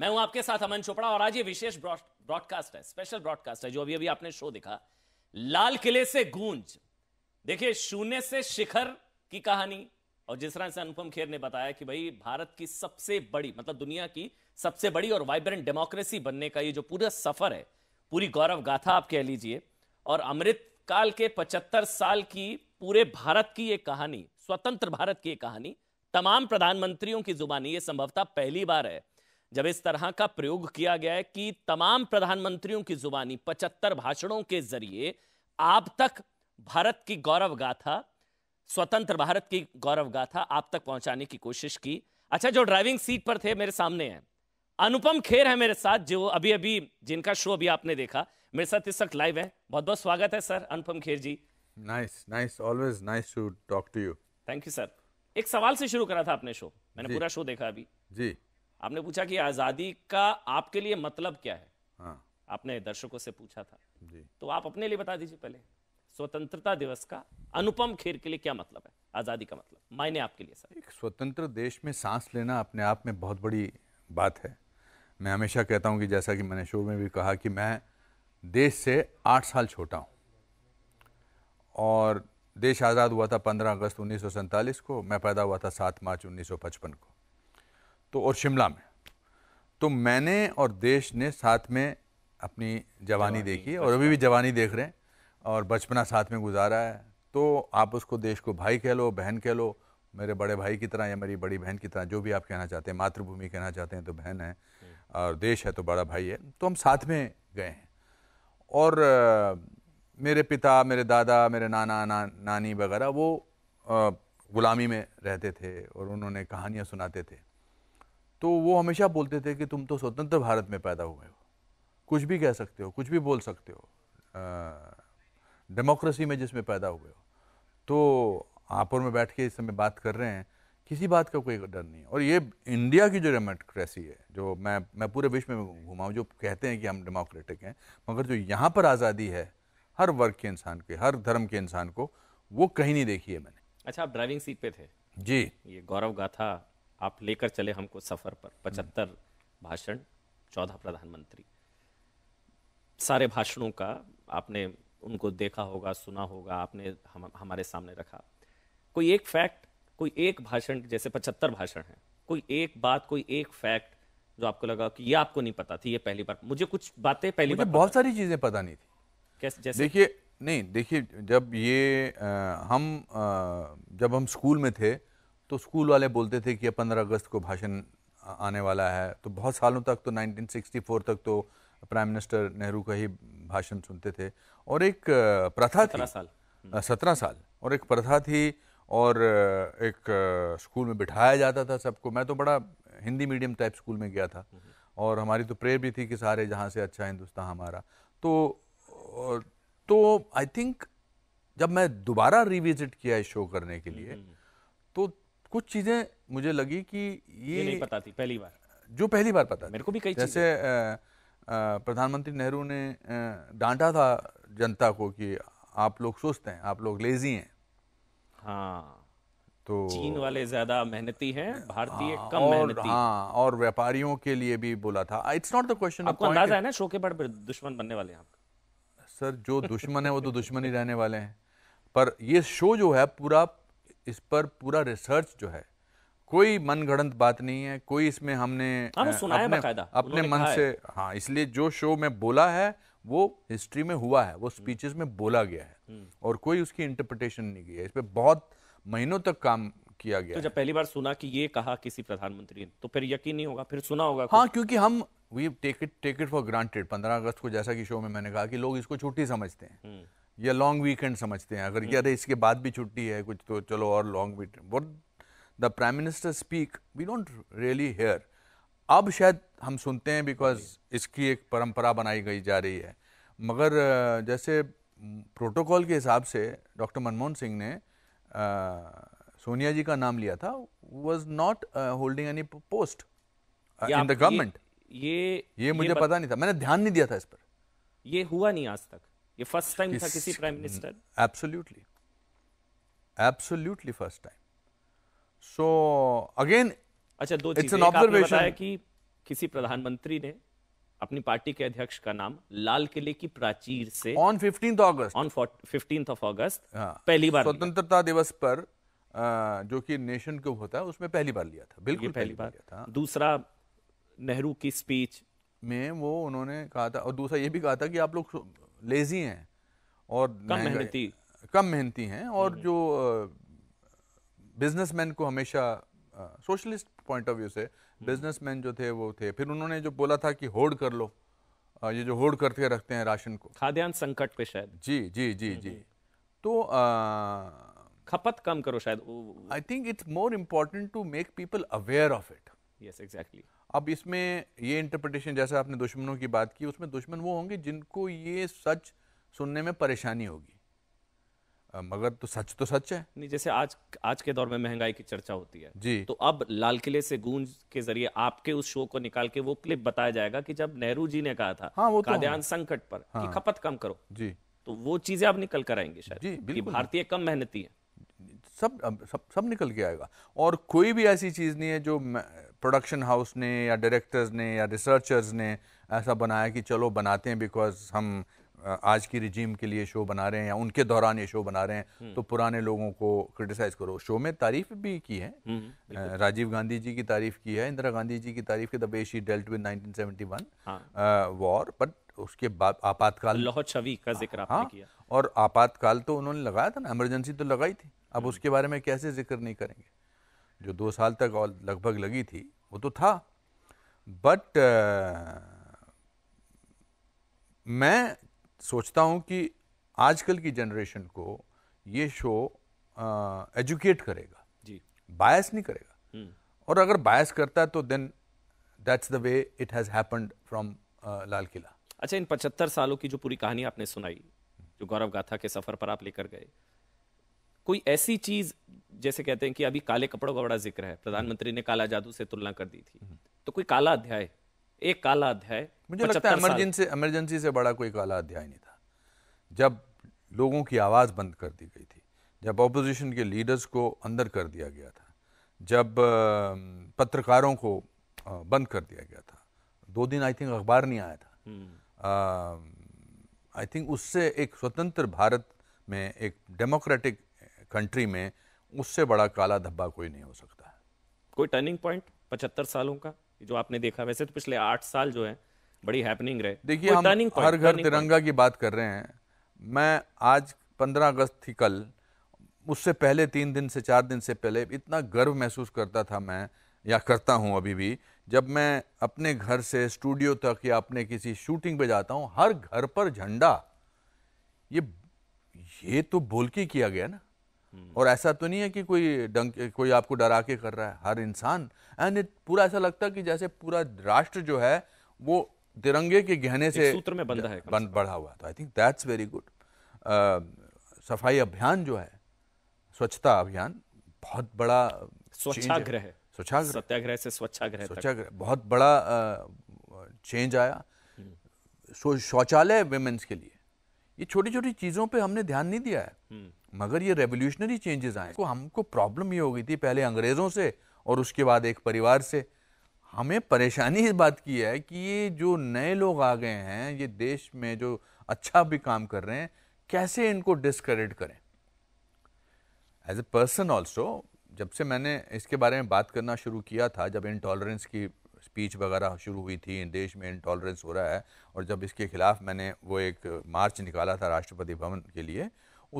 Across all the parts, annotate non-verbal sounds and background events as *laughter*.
मैं हूं आपके साथ अमन चोपड़ा और आज ये विशेष ब्रॉडकास्ट है स्पेशल ब्रॉडकास्ट है जो अभी अभी आपने शो देखा लाल किले से गूंज देखिए शून्य से शिखर की कहानी और जिस तरह से अनुपम खेर ने बताया कि भाई भारत की सबसे बड़ी मतलब दुनिया की सबसे बड़ी और वाइब्रेंट डेमोक्रेसी बनने का ये जो पूरा सफर है पूरी गौरव गाथा आप कह लीजिए और अमृत काल के पचहत्तर साल की पूरे भारत की ये कहानी स्वतंत्र भारत की ये कहानी तमाम प्रधानमंत्रियों की जुबानी ये संभवतः पहली बार है जब इस तरह का प्रयोग किया गया है कि तमाम प्रधानमंत्रियों की जुबानी पचहत्तर भाषणों के जरिए आप तक भारत की गौरव गाथा स्वतंत्र भारत की गौरव गाथा आप तक पहुंचाने की कोशिश की अच्छा जो ड्राइविंग सीट पर थे मेरे सामने हैं अनुपम खेर है मेरे साथ जो अभी अभी जिनका शो अभी आपने देखा मेरे साथ इस वक्त लाइव है बहुत बहुत स्वागत है sir Anupam Kher ji nice nice always nice to talk to you thank you sir एक सवाल से शुरू करा था आपने शो मैंने पूरा शो देखा अभी जी आपने पूछा कि आज़ादी का आपके लिए मतलब क्या है हाँ। आपने दर्शकों से पूछा था जी। तो आप अपने लिए बता दीजिए पहले स्वतंत्रता दिवस का अनुपम खेर के लिए क्या मतलब है आज़ादी का मतलब मायने आपके लिए सर एक स्वतंत्र देश में सांस लेना अपने आप में बहुत बड़ी बात है मैं हमेशा कहता हूँ कि जैसा कि मैंने शो में भी कहा कि मैं देश से आठ साल छोटा हूँ और देश आज़ाद हुआ था 15 अगस्त उन्नीस को मैं पैदा हुआ था 7 मार्च 1955 को तो और शिमला में तो मैंने और देश ने साथ में अपनी जवानी देखी और अच्छा। अभी भी जवानी देख रहे हैं और बचपना साथ में गुजारा है तो आप उसको देश को भाई कह लो बहन कह लो मेरे बड़े भाई की तरह या मेरी बड़ी बहन की तरह जो भी आप कहना चाहते हैं मातृभूमि कहना चाहते हैं तो बहन है और देश है तो बड़ा भाई है तो हम साथ में गए हैं और मेरे पिता मेरे दादा मेरे नाना ना, नानी वगैरह वो गुलामी में रहते थे और उन्होंने कहानियाँ सुनाते थे तो वो हमेशा बोलते थे कि तुम तो स्वतंत्र भारत में पैदा हुए हो कुछ भी कह सकते हो कुछ भी बोल सकते हो डेमोक्रेसी में जिसमें पैदा हुए हो तो आपस में बैठ के इस समय बात कर रहे हैं किसी बात का कोई डर नहीं है और ये इंडिया की जो डेमोक्रेसी है जो मैं मैं पूरे विश्व में घुमाऊँ जो कहते हैं कि हम डेमोक्रेटिक हैं मगर जो यहाँ पर आज़ादी है हर वर्ग के इंसान के हर धर्म के इंसान को वो कहीं नहीं देखी है मैंने अच्छा आप ड्राइविंग सीट पे थे जी ये गौरव गाथा आप लेकर चले हमको सफ़र पर हम्म। पचहत्तर भाषण चौदह प्रधानमंत्री सारे भाषणों का आपने उनको देखा होगा सुना होगा आपने हम हमारे सामने रखा कोई एक फैक्ट कोई एक भाषण जैसे पचहत्तर भाषण है कोई एक बात कोई एक फैक्ट जो आपको लगा कि ये आपको नहीं पता थी ये पहली बार मुझे कुछ बातें पहली मुझे बार बहुत सारी चीज़ें पता नहीं थी कैसे जैसे देखिए नहीं देखिए जब ये आ, हम आ, जब हम स्कूल में थे तो स्कूल वाले बोलते थे कि पंद्रह अगस्त को भाषण आने वाला है तो बहुत सालों तक तो 1964 तक तो प्राइम मिनिस्टर नेहरू का ही भाषण सुनते थे और एक प्रथा थी साल हम्म। सत्रह साल और एक प्रथा थी और एक स्कूल में बिठाया जाता था सबको मैं तो बड़ा हिंदी मीडियम टाइप स्कूल में गया था हम्म। और हमारी तो प्रेयर भी थी कि सारे जहाँ से अच्छा हिंदुस्तान हमारा तो तो आई थिंक जब मैं दोबारा रिविजिट किया इस शो करने के लिए हम्म। तो कुछ चीज़ें मुझे लगी कि ये, ये नहीं पता थी पहली बार जो पहली बार पता मेरे को भी कई जैसे प्रधानमंत्री नेहरू ने डांटा था जनता को कि आप लोग सुस्त हैं आप लोग लेजी हैं हाँ तो चीन वाले ज्यादा मेहनती हैं भारतीय हाँ, कम और, मेहनती हाँ और व्यापारियों के लिए भी बोला था इट्स नॉट द क्वेश्चन आपको अंदाजा है ना शो के बाद दुश्मन बनने वाले हैं आप सर जो दुश्मन है वो तो दुश्मन ही रहने वाले हैं पर ये शो जो है पूरा इस पर पूरा रिसर्च जो है कोई मनगढ़ंत बात नहीं है कोई इसमें हमने हाँ, सुना अपने, अपने मन से हाँ इसलिए जो शो में बोला है वो हिस्ट्री में हुआ है वो स्पीचेस में बोला गया है हम्म। और कोई उसकी इंटरप्रिटेशन नहीं गई है इस पर बहुत महीनों तक काम किया गया तो जब पहली बार सुना कि ये कहा किसी प्रधानमंत्री ने तो फिर यकीन नहीं होगा फिर सुना होगा हाँ क्योंकि हम we take it take it for granted पंद्रह अगस्त को जैसा कि शो में मैंने कहा कि लोग इसको छुट्टी समझते हैं हम्म। या लॉन्ग वीकेंड समझते हैं अगर hmm. अरे इसके बाद भी छुट्टी है कुछ तो चलो और long weekend but the prime minister speak we don't really hear अब शायद हम सुनते हैं बिकॉज इसकी एक परंपरा बनाई गई जा रही है मगर जैसे प्रोटोकॉल के हिसाब से डॉक्टर मनमोहन सिंह ने सोनिया जी का नाम लिया था was not holding any post in the government ये ये मुझे ये पता नहीं था मैंने ध्यान नहीं दिया था इस पर ये हुआ नहीं आज तक ये फर्स्ट टाइम था किसी prime minister absolutely absolutely first time so again अच्छा दो चीजें बताया कि किसी प्रधानमंत्री ने अपनी पार्टी के अध्यक्ष का नाम लाल किले की प्राचीर से on fifteenth August on fifteenth of August पहली बार स्वतंत्रता दिवस पर जो कि नेशन को होता है उसमें पहली बार लिया था बिल्कुल पहली, पहली बार लिया था दूसरा नेहरू की स्पीच में वो उन्होंने कहा था और दूसरा ये भी कहा था कि आप लोग लेजी हैं और कम मेहनती कम मेहनती हैं और हम्म। जो बिजनेसमैन को हमेशा सोशलिस्ट पॉइंट ऑफ व्यू से बिजनेसमैन हम्म। जो थे वो थे फिर उन्होंने जो बोला था कि होर्ड कर लो ये जो होर्ड करके रखते हैं राशन को खाद्यान्न संकट पे शायद जी जी जी हम्म, जी तो खपत कम करो शायद I think it's more important to make people aware of it yes exactly अब इसमें ये इंटरप्रटेशन जैसे आपने दुश्मनों की बात की उसमें दुश्मन वो होंगे जिनको ये सच सुनने में परेशानी होगी मगर तो सच तो सच है नहीं जैसे आज आज के दौर में महंगाई की चर्चा होती है जी तो अब लाल किले से गूंज के जरिए आपके उस शो को निकाल के वो क्लिप बताया जाएगा कि जब नेहरू जी ने कहा था हाँ, वो तो संकट पर हाँ, कि खपत कम करो जी तो वो चीजें आप निकल कर आएंगे शायद जी कि भारतीय कम मेहनती है सब सब सब निकल के आएगा और कोई भी ऐसी चीज नहीं है जो प्रोडक्शन हाउस ने या डायरेक्टर्स ने या रिसर्चर्स ने ऐसा बनाया कि चलो बनाते हैं बिकॉज हम आज की रिजीम के लिए शो बना रहे हैं या उनके दौरान ये शो बना रहे हैं तो हम्म। पुराने लोगों को क्रिटिसाइज करो शो में तारीफ भी की है हम्म, हम्म, राजीव गांधी जी की तारीफ की है इंदिरा गांधी जी की तारीफ की दबे she dealt with nineteen war but उसके बाद आपातकाल लाहौर छवि का जिक्र आपने हाँ, किया और आपातकाल तो उन्होंने लगाया था ना इमरजेंसी तो लगाई थी अब उसके बारे में कैसे जिक्र नहीं करेंगे जो दो साल तक और लगभग लगी थी वो तो था बट uh, मैं सोचता हूँ कि आजकल की जनरेशन को ये शो एजुकेट uh, करेगा जी बायस नहीं करेगा हम्म। और अगर बायस करता है तो then that's the way it has happened from Lal Qila अच्छा इन पचहत्तर सालों की जो पूरी कहानी आपने सुनाई जो गौरव गाथा के सफ़र पर आप लेकर गए कोई ऐसी चीज जैसे कहते हैं कि अभी काले कपड़ों का बड़ा जिक्र है प्रधानमंत्री ने काला जादू से तुलना कर दी थी तो कोई काला अध्याय एक काला अध्याय मुझे लगता है इमरजेंसी इमरजेंसी से बड़ा कोई काला अध्याय नहीं था जब लोगों की आवाज़ बंद कर दी गई थी जब अपोजिशन के लीडर्स को अंदर कर दिया गया था जब पत्रकारों को बंद कर दिया गया था दो दिन आई थिंक अखबार नहीं आया था आई हम्म। थिंक उससे एक स्वतंत्र भारत में एक डेमोक्रेटिक कंट्री में उससे बड़ा काला धब्बा कोई नहीं हो सकता कोई टर्निंग पॉइंट पचहत्तर सालों का जो आपने देखा वैसे तो पिछले आठ साल जो है बड़ी हैपनिंग रहे देखिए हम point, हर घर तिरंगा की बात कर रहे हैं मैं आज पंद्रह अगस्त थी कल उससे पहले तीन दिन से चार दिन से पहले इतना गर्व महसूस करता था मैं या करता हूँ अभी भी जब मैं अपने घर से स्टूडियो तक या अपने किसी शूटिंग पे जाता हूँ हर घर पर झंडा ये ये तो बोल के किया गया ना और ऐसा तो नहीं है कि कोई डंक कोई आपको डरा के कर रहा है हर इंसान एंड पूरा ऐसा लगता है कि जैसे पूरा राष्ट्र जो है वो तिरंगे के गहने से सूत्र में बंधा है बन, बढ़ा हुआ तो I think that's very good सफाई अभियान जो है स्वच्छता अभियान बहुत बड़ा स्वच्छाग्रह स्वच्छाग्रह सत्याग्रह से स्वच्छाग्रह स्वच्छाग्रह बहुत बड़ा चेंज आया हम्म। शौचालय वेमेंस के लिए ये छोटी छोटी चीज़ों पे हमने ध्यान नहीं दिया है हम्म। मगर ये रेवोल्यूशनरी चेंजेस आए तो हमको प्रॉब्लम ये हो गई थी पहले अंग्रेज़ों से और उसके बाद एक परिवार से हमें परेशानी इस बात की है कि ये जो नए लोग आ गए हैं ये देश में जो अच्छा भी काम कर रहे हैं कैसे इनको डिस्करेड करें एज ए पर्सन ऑल्सो जब से मैंने इसके बारे में बात करना शुरू किया था जब इनटॉलरेंस की स्पीच वगैरह शुरू हुई थी देश में इनटॉलरेंस हो रहा है और जब इसके खिलाफ मैंने वो एक मार्च निकाला था राष्ट्रपति भवन के लिए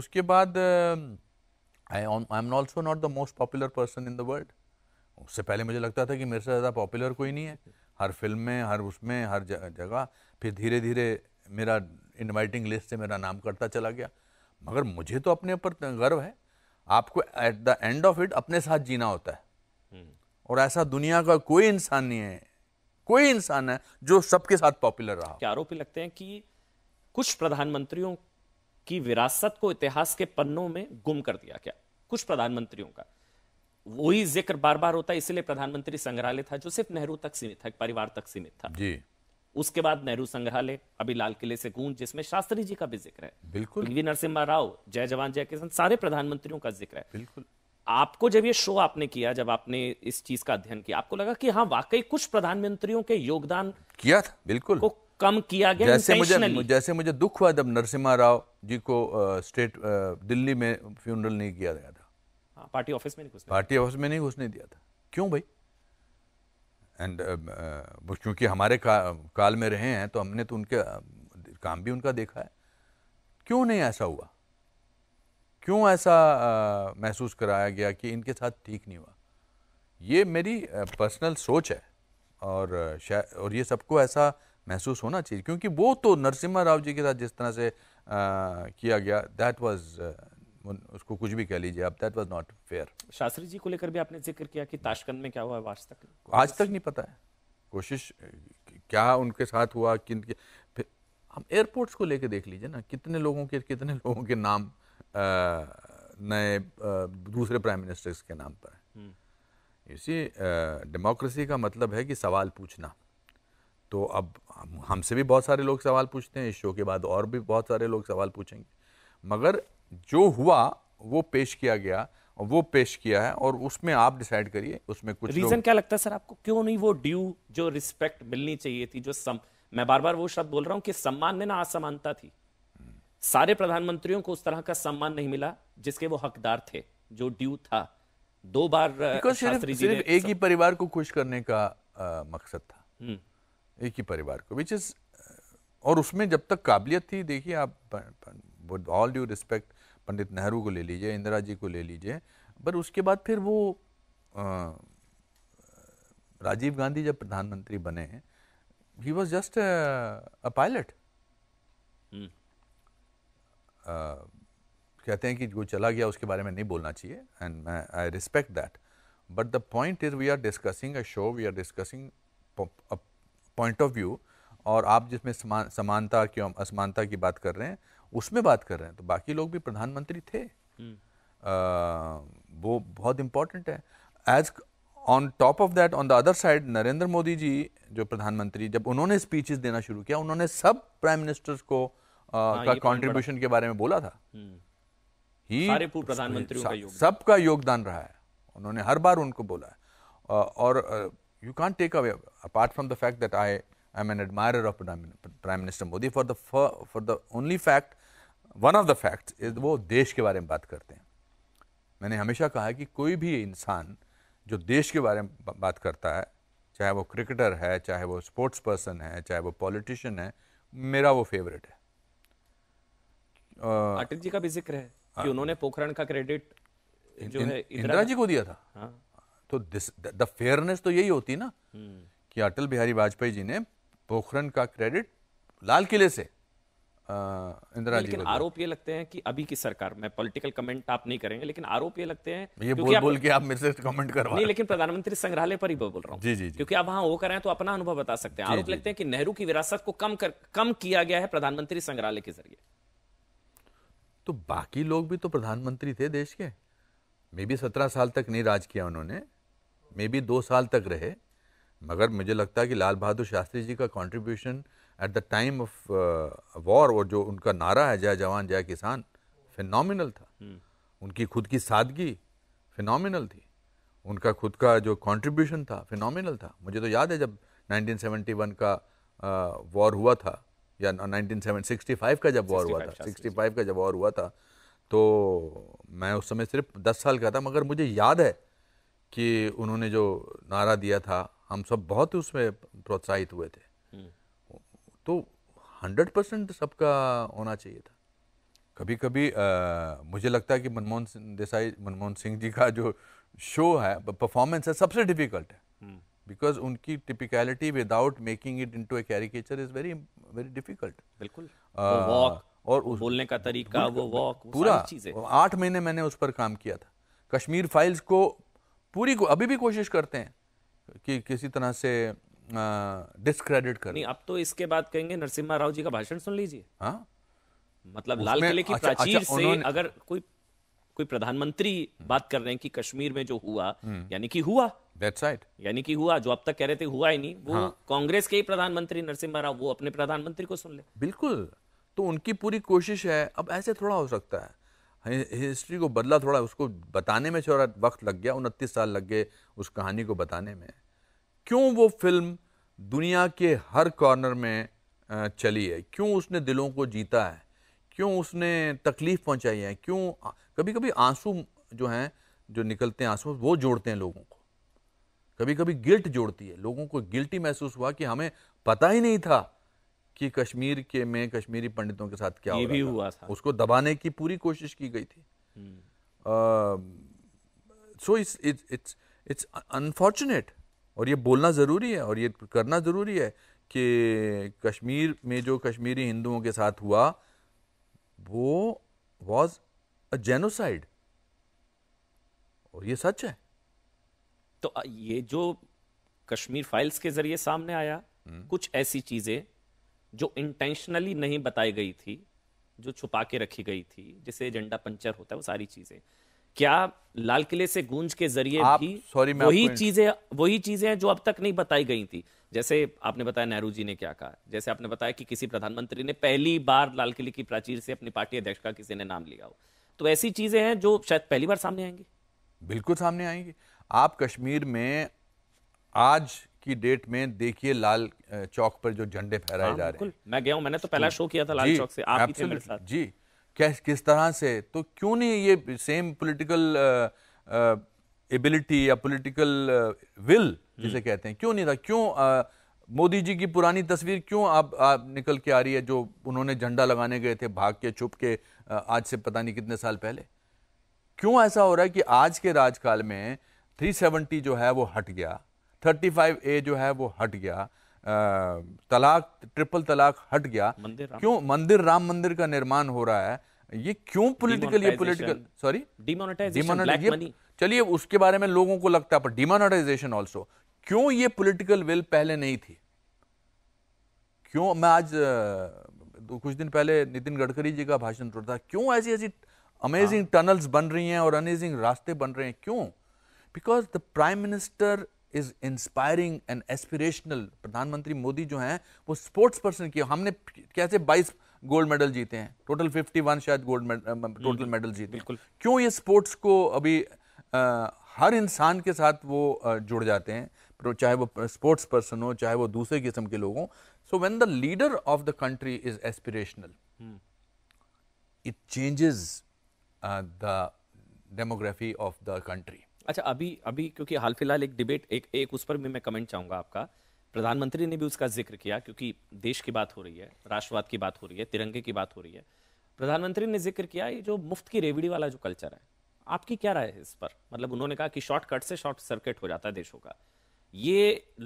उसके बाद I I am also not the most popular person in the world उससे पहले मुझे लगता था कि मेरे से ज़्यादा पॉपुलर कोई नहीं है हर फिल्म में हर उसमें हर जगह फिर धीरे धीरे मेरा इनवाइटिंग लिस्ट से मेरा नाम करता चला गया मगर मुझे तो अपने ऊपर गर्व है आपको at the end of it अपने साथ जीना होता है हम्म। और ऐसा दुनिया का कोई इंसान नहीं है कोई इंसान है जो सबके साथ पॉपुलर रहा क्या आरोप लगते हैं कि कुछ प्रधानमंत्रियों की विरासत को इतिहास के पन्नों में गुम कर दिया गया कुछ प्रधानमंत्रियों का वही जिक्र बार बार होता है इसलिए प्रधानमंत्री संग्रहालय था जो सिर्फ नेहरू तक सीमित था परिवार तक सीमित था जी उसके बाद नेहरू संग्रहालय अभी लाल किले से गूंज जिसमें शास्त्री जी का भी जिक्र है बिल्कुल नरसिम्हा राव जय जवान जय किसान सारे प्रधानमंत्रियों का जिक्र है बिल्कुल आपको जब ये शो आपने किया जब आपने इस चीज का अध्ययन किया आपको लगा कि हाँ वाकई कुछ प्रधानमंत्रियों के योगदान किया था बिल्कुल को कम किया गया जैसे मुझे जैसे मुझे दुख हुआ जब नरसिम्हा राव जी को आ, स्टेट आ, दिल्ली में फ्यूनरल नहीं किया गया था पार्टी हाँ, ऑफिस में नहीं पार्टी ऑफिस में नहीं घुसने दिया था क्यों भाई एंड क्योंकि हमारे का, काल में रहे हैं तो हमने तो उनके काम भी उनका देखा है क्यों नहीं ऐसा हुआ क्यों ऐसा महसूस कराया गया कि इनके साथ ठीक नहीं हुआ ये मेरी पर्सनल सोच है और और ये सबको ऐसा महसूस होना चाहिए क्योंकि वो तो नरसिम्हा राव जी के साथ जिस तरह से आ, किया गया दैट वाज उसको कुछ भी कह लीजिए अब that was not fair Shastri ji को लेकर भी आपने जिक्र किया कि ताशकंद में क्या हुआ आज तक आज तक नहीं पता है कोशिश क्या उनके साथ हुआ किन हम एयरपोर्ट्स को लेकर देख लीजिए ना कितने लोगों के कितने लोगों के नाम आ, नए दूसरे प्राइम मिनिस्टर्स के नाम पर इसी हम्म। डेमोक्रेसी का मतलब है कि सवाल पूछना तो अब हमसे भी बहुत सारे लोग सवाल पूछते हैं इस शो के बाद और भी बहुत सारे लोग सवाल पूछेंगे मगर जो हुआ वो पेश किया गया और वो पेश किया है और उसमें आप डिसाइड करिए उसमें कुछ रीजन क्या लगता है सर आपको क्यों नहीं वो ड्यू जो रिस्पेक्ट मिलनी चाहिए थी जो सम मैं बार बार वो शब्द बोल रहा हूँ कि सम्मान में ना असमानता थी सारे प्रधानमंत्रियों को उस तरह का सम्मान नहीं मिला जिसके वो हकदार थे जो ड्यू था दो बार सिर्फ, सिर्फ एक ही परिवार को खुश करने का आ, मकसद था हम्म। एक ही परिवार को विच इज़ और उसमें जब तक काबिलियत थी देखिए आप all due respect Pandit Nehru को ले लीजिए इंदिरा जी को ले लीजिए पर उसके बाद फिर वो आ, राजीव गांधी जब प्रधानमंत्री बने he was just a pilot कहते हैं कि जो चला गया उसके बारे में नहीं बोलना चाहिए and I respect that but the point is we are discussing a show we are discussing point of view और आप जिसमें समानता की असमानता की बात कर रहे हैं उसमें बात कर रहे हैं तो बाकी लोग भी प्रधानमंत्री थे हम्म। आ, वो बहुत इम्पॉर्टेंट है as on top of that on the other side Narendra Modi ji जो प्रधानमंत्री जब उन्होंने स्पीचेस देना शुरू किया उन्होंने सब प्राइम मिनिस्टर्स को आ, हाँ, का कंट्रीब्यूशन के बारे में बोला था ही हम्म। प्रधानमंत्री सबका योगदान रहा है उन्होंने हर बार उनको बोला है और you can't take away apart from the fact that I am an admirer of Prime Minister Modi for the for, for the only fact one of the facts is वो देश के बारे में बात करते हैं मैंने हमेशा कहा है कि कोई भी इंसान जो देश के बारे में बात करता है चाहे वो क्रिकेटर है चाहे वो स्पोर्ट्स पर्सन है चाहे वो पॉलिटिशियन है मेरा वो फेवरेट है अटल जी का भी जिक्र है कि हाँ। उन्होंने पोखरण का क्रेडिट जो इन, है इंदिरा जी को दिया था हाँ। तो दिस द फेयरनेस तो यही होती ना हम्म। कि अटल बिहारी वाजपेयी जी ने पोखरण का क्रेडिट लाल किले से इंदिरा जी आरोप ये लगते हैं कि अभी की सरकार में पॉलिटिकल कमेंट आप नहीं करेंगे लेकिन आरोप ये लगते हैं ये बोल बोल के आप मेरे से कमेंट करवा नहीं लेकिन प्रधानमंत्री संग्रहालय पर ही बोल रहा हूँ जी, जी जी क्योंकि आप वहां रहे हैं तो अपना अनुभव बता सकते हैं आरोप लगते हैं कि नेहरू की विरासत को कम कर कम किया गया है प्रधानमंत्री संग्रहालय के जरिए तो बाकी लोग भी तो प्रधानमंत्री थे देश के मे भी सत्रह साल तक नहीं राज किया उन्होंने मे बी दो साल तक रहे मगर मुझे लगता है कि लाल बहादुर शास्त्री जी का contribution at the time of war और जो उनका नारा है जय जवान जय किसान फिनॉमिनल था हम्म। उनकी खुद की सादगी फिनॉमिनल थी उनका खुद का जो कॉन्ट्रीब्यूशन था फिनॉमिनल था मुझे तो याद है जब 1971 का वॉर uh, हुआ था या 1965 का जब वॉर हुआ था 65 का जब वॉर हुआ था तो मैं उस समय सिर्फ 10 साल का था मगर मुझे याद है कि उन्होंने जो नारा दिया था हम सब बहुत उसमें प्रोत्साहित हुए थे तो हंड्रेड परसेंट सबका होना चाहिए था कभी कभी आ, मुझे लगता है कि मनमोहन देसाई मनमोहन सिंह जी का जो शो है परफॉर्मेंस है सबसे डिफिकल्ट है बिकॉज हम्म। उनकी typicality without making it into a caricature is very very difficult बिल्कुल आ, वॉक और उस, बोलने का तरीका वो वॉक पूरा आठ महीने मैंने उस पर काम किया था कश्मीर फाइल्स को पूरी अभी भी कोशिश करते हैं कि किसी तरह से डिस्क्रेडिट कर नहीं अब तो इसके बाद कहेंगे नरसिम्हा राव जी का भाषण सुन लीजिए हाँ मतलब लाल किले की अच्छा, अच्छा प्राचीर अच्छा, से अगर कोई कोई प्रधानमंत्री हम्म। बात कर रहे हैं कि कश्मीर में जो हुआ हम्म। यानी कि हुआ दैट्स राइट यानी कि हुआ जो अब तक कह रहे थे हुआ ही नहीं वो हाँ। कांग्रेस के ही प्रधानमंत्री नरसिम्हा राव वो अपने प्रधानमंत्री को सुन ले बिल्कुल तो उनकी पूरी कोशिश है अब ऐसे थोड़ा हो सकता है हाँ, हिस्ट्री को बदला थोड़ा उसको बताने में थोड़ा वक्त लग गया उनतीस साल लग गए उस कहानी को बताने में क्यों वो फिल्म दुनिया के हर कॉर्नर में चली है क्यों उसने दिलों को जीता है क्यों उसने तकलीफ़ पहुंचाई है क्यों कभी कभी आंसू जो हैं जो निकलते हैं आंसू वो जोड़ते हैं लोगों को कभी कभी गिल्ट जोड़ती है लोगों को गिल्टी महसूस हुआ कि हमें पता ही नहीं था कि कश्मीर के में कश्मीरी पंडितों के साथ क्या ये हो भी हुआ था उसको दबाने की पूरी कोशिश की गई थी so it's it's it's unfortunate और ये बोलना ज़रूरी है और ये करना ज़रूरी है कि कश्मीर में जो कश्मीरी हिंदुओं के साथ हुआ वो वॉज अ जेनोसाइड और ये सच है तो ये जो कश्मीर फाइल्स के जरिए सामने आया हम्म। कुछ ऐसी चीज़ें जो इंटेंशनली नहीं बताई गई थी जो छुपा के रखी गई थी जिसे एजेंडा पंचर होता है वो सारी चीजें क्या लाल किले से गूंज के जरिए भी सॉरी वही चीजें वही चीजें जो अब तक नहीं बताई गई थी जैसे आपने बताया नेहरू जी ने क्या कहा जैसे आपने बताया कि किसी प्रधानमंत्री ने पहली बार लाल किले की प्राचीर से अपनी पार्टी अध्यक्ष का किसी ने नाम लिया हो तो ऐसी चीजें हैं जो शायद पहली बार सामने आएंगी बिल्कुल सामने आएंगी आप कश्मीर में आज की डेट में देखिए लाल चौक पर जो झंडे फहराए हाँ, जा रहे हैं मैं गया हूं, मैंने तो पहला शो किया था लाल चौक से आप ही थे मेरे साथ जी कैस किस तरह से तो क्यों नहीं ये सेम पॉलिटिकल एबिलिटी या पॉलिटिकल विल जिसे हम्म। कहते हैं क्यों नहीं था क्यों मोदी जी की पुरानी तस्वीर क्यों आप, आप निकल के आ रही है जो उन्होंने झंडा लगाने गए थे भाग के छुप के आज से पता नहीं कितने साल पहले क्यों ऐसा हो रहा है कि आज के राजकाल में 370 जो है वो हट गया थर्टी फाइव ए जो है वो हट गया तलाक ट्रिपल तलाक हट गया मंदिर क्यों मंदिर राम मंदिर का निर्माण हो रहा है ये क्यों पोलिटिकल ये पोलिटिकल सॉरी डिमोनेटाइजेशन चलिए उसके बारे में लोगों को लगता है पर डिमोनेटाइजेशन ऑल्सो क्यों ये पोलिटिकल विल पहले नहीं थी क्यों मैं आज कुछ दिन पहले नितिन गडकरी जी का भाषण सुन था क्यों ऐसी ऐसी अमेजिंग टनल्स हाँ। बन रही हैं और अमेजिंग रास्ते बन रहे हैं क्यों because the prime minister is inspiring and aspirational प्रधानमंत्री मोदी जो हैं वो स्पोर्ट्स पर्सन की हमने कैसे 22 गोल्ड मेडल जीते हैं टोटल 51 शायद गोल्ड मेडल टोटल मेडल जीते बिल्कुल क्यों ये स्पोर्ट्स को अभी आ, हर इंसान के साथ वो जुड़ जाते हैं चाहे वो स्पोर्ट्स पर्सन हो चाहे वो दूसरे किस्म के लोग हों so when the leader of the country is aspirational it changes the demography of the country अच्छा अभी अभी क्योंकि हाल फिलहाल एक डिबेट एक एक उस पर भी मैं कमेंट चाहूँगा आपका प्रधानमंत्री ने भी उसका जिक्र किया क्योंकि देश की बात हो रही है राष्ट्रवाद की बात हो रही है तिरंगे की बात हो रही है प्रधानमंत्री ने जिक्र किया ये जो मुफ्त की रेवड़ी वाला जो कल्चर है आपकी क्या राय है इस पर मतलब उन्होंने कहा कि शॉर्टकट से शॉर्ट सर्किट हो जाता है देशों का ये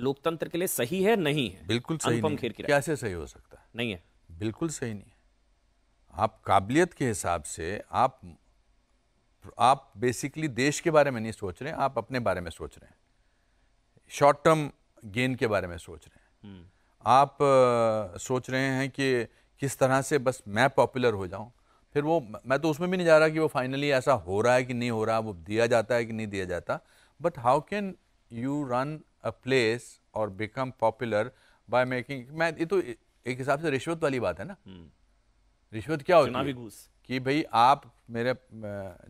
लोकतंत्र के लिए सही है नहीं है बिल्कुल सही नहीं है कैसे सही हो सकता है नहीं है बिल्कुल सही नहीं है आप काबिलियत के हिसाब से आप आप बेसिकली देश के बारे में नहीं सोच रहे हैं आप अपने बारे में सोच रहे हैं शॉर्ट टर्म गेन के बारे में सोच रहे हैं हम्म। आप आ, सोच रहे हैं कि किस तरह से बस मैं पॉपुलर हो जाऊं फिर वो मैं तो उसमें भी नहीं जा रहा कि वो फाइनली ऐसा हो रहा है कि नहीं हो रहा वो दिया जाता है कि नहीं दिया जाता but how can you run a place or become popular by making मैं ये तो एक हिसाब से रिश्वत वाली बात है ना हम्म। रिश्वत क्या होती है कि भाई आप मेरे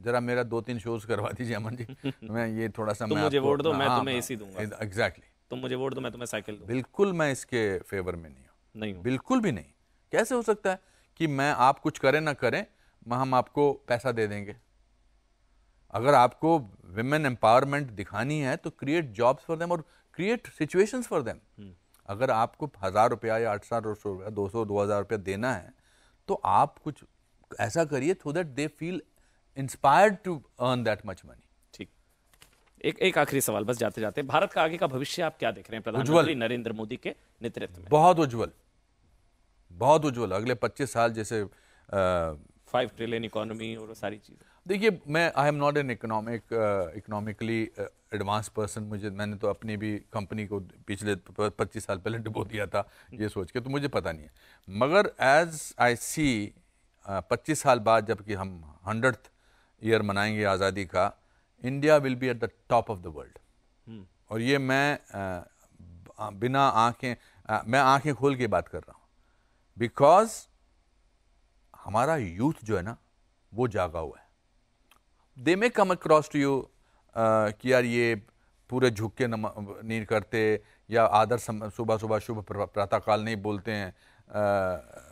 जरा मेरा दो तीन शोज करवा दीजिए अमन जी *laughs* मैं ये थोड़ा सा तुम मैं मुझे वोट दो मैं हाँ, तुम्हें एसी हाँ, दूंगा एग्जैक्टली तुम मुझे वोट दो मैं तुम्हें साइकिल दूंगा बिल्कुल मैं इसके फेवर में नहीं हूँ नहीं हूं। बिल्कुल भी नहीं कैसे हो सकता है कि मैं आप कुछ करें ना करें हम आपको पैसा दे देंगे अगर आपको विमेन एम्पावरमेंट दिखानी है तो क्रिएट जॉब्स फॉर देम और क्रिएट सिचुएशंस फॉर देम अगर आपको हज़ार रुपया या आठ हजार रुपया दो सौ दो हज़ार रुपया देना है तो आप कुछ ऐसा करिए though that they feel inspired to earn that much money ठीक एक एक आखिरी सवाल बस जाते जाते भारत का आगे का भविष्य आप क्या देख रहे हैं प्रधानमंत्री नरेंद्र मोदी के नेतृत्व में बहुत उज्जवल बहुत उज्जवल अगले 25 साल जैसे फाइव ट्रिलियन इकोनॉमी और सारी चीज देखिए मैं I am not an economic economically advance person मुझे मैंने तो अपनी भी कंपनी को पिछले पच्चीस साल पहले डुबो दिया था हम्म। ये सोच के तो मुझे पता नहीं है मगर एज आई सी पच्चीस साल बाद जबकि हम हंड्रेड ईयर मनाएंगे आज़ादी का India will be at the top of the world hmm. और ये मैं आ, बिना आंखें मैं आंखें खोल के बात कर रहा हूँ बिकॉज हमारा यूथ जो है ना वो जागा हुआ है they may come across to you कि यार ये पूरे झुक के नम नहीं करते या आदर सुबह सुबह शुभ प्रातःकाल नहीं बोलते हैं आ,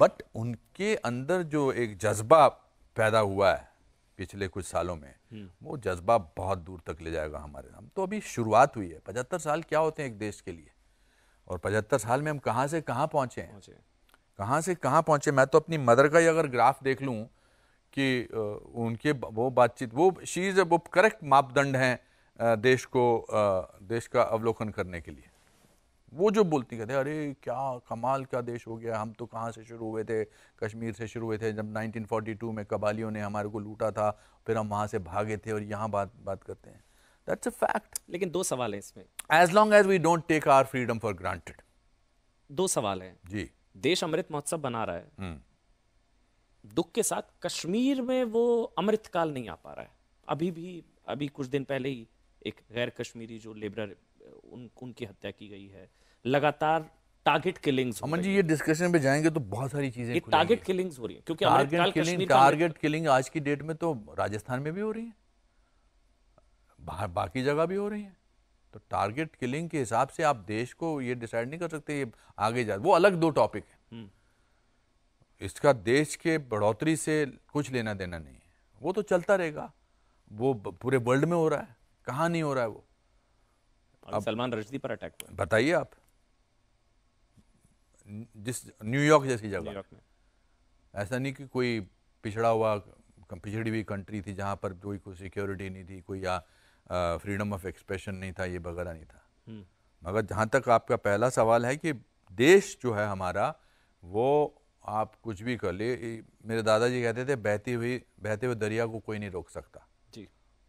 बट उनके अंदर जो एक जज्बा पैदा हुआ है पिछले कुछ सालों में हम्म। वो जज्बा बहुत दूर तक ले जाएगा हमारे हम तो अभी शुरुआत हुई है पचहत्तर साल क्या होते हैं एक देश के लिए और पचहत्तर साल में हम कहाँ से कहाँ पहुँचे हैं कहाँ से कहाँ पहुँचे मैं तो अपनी मदर का ही अगर ग्राफ देख लूँ कि उनके वो बातचीत वो शीज़ वो करेक्ट मापदंड हैं देश को देश का अवलोकन करने के लिए वो जो बोलती कहते अरे क्या कमाल का देश हो गया हम तो कहाँ से शुरू हुए थे कश्मीर से शुरू हुए थे जब 1942 में कबालियों ने हमारे को लूटा था फिर हम वहाँ से भागे थे और यहाँ बात बात करते हैं दैट्स अ फैक्ट लेकिन दो सवाल है इसमें as long as we don't take our freedom for granted दो सवाल है जी देश अमृत महोत्सव बना रहा है हम्म। दुख के साथ कश्मीर में वो अमृत काल नहीं आ पा रहा है अभी भी अभी कुछ दिन पहले ही एक गैर कश्मीरी जो लेबर उन उनकी हत्या की गई है लगातार टारगेट किलिंग्स अमन जी ये डिस्कशन पे जाएंगे तो बहुत सारी चीजें टारगेट किलिंग्स हो रही है क्योंकि टारगेट किलिंग टारगेट किलिंग आज की डेट में तो राजस्थान में भी हो रही है बाकी जगह भी हो रही है तो टारगेट किलिंग के हिसाब से आप देश को ये डिसाइड नहीं कर सकते ये आगे जा वो अलग दो टॉपिक है हम्म। इसका देश के बढ़ोतरी से कुछ लेना देना नहीं है वो तो चलता रहेगा वो पूरे वर्ल्ड में हो रहा है कहाँ नहीं हो रहा है वो सलमान रश्दी पर अटैक बताइए आप जिस न्यूयॉर्क जैसी जगह ऐसा नहीं कि कोई पिछड़ा हुआ पिछड़ी हुई कंट्री थी जहाँ पर कोई कोई सिक्योरिटी नहीं थी कोई या फ्रीडम ऑफ एक्सप्रेशन नहीं था ये वगैरह नहीं था हम्म। मगर जहाँ तक आपका पहला सवाल है कि देश जो है हमारा वो आप कुछ भी कर ले मेरे दादाजी कहते थे बहती हुई बहते हुए दरिया को कोई नहीं रोक सकता जी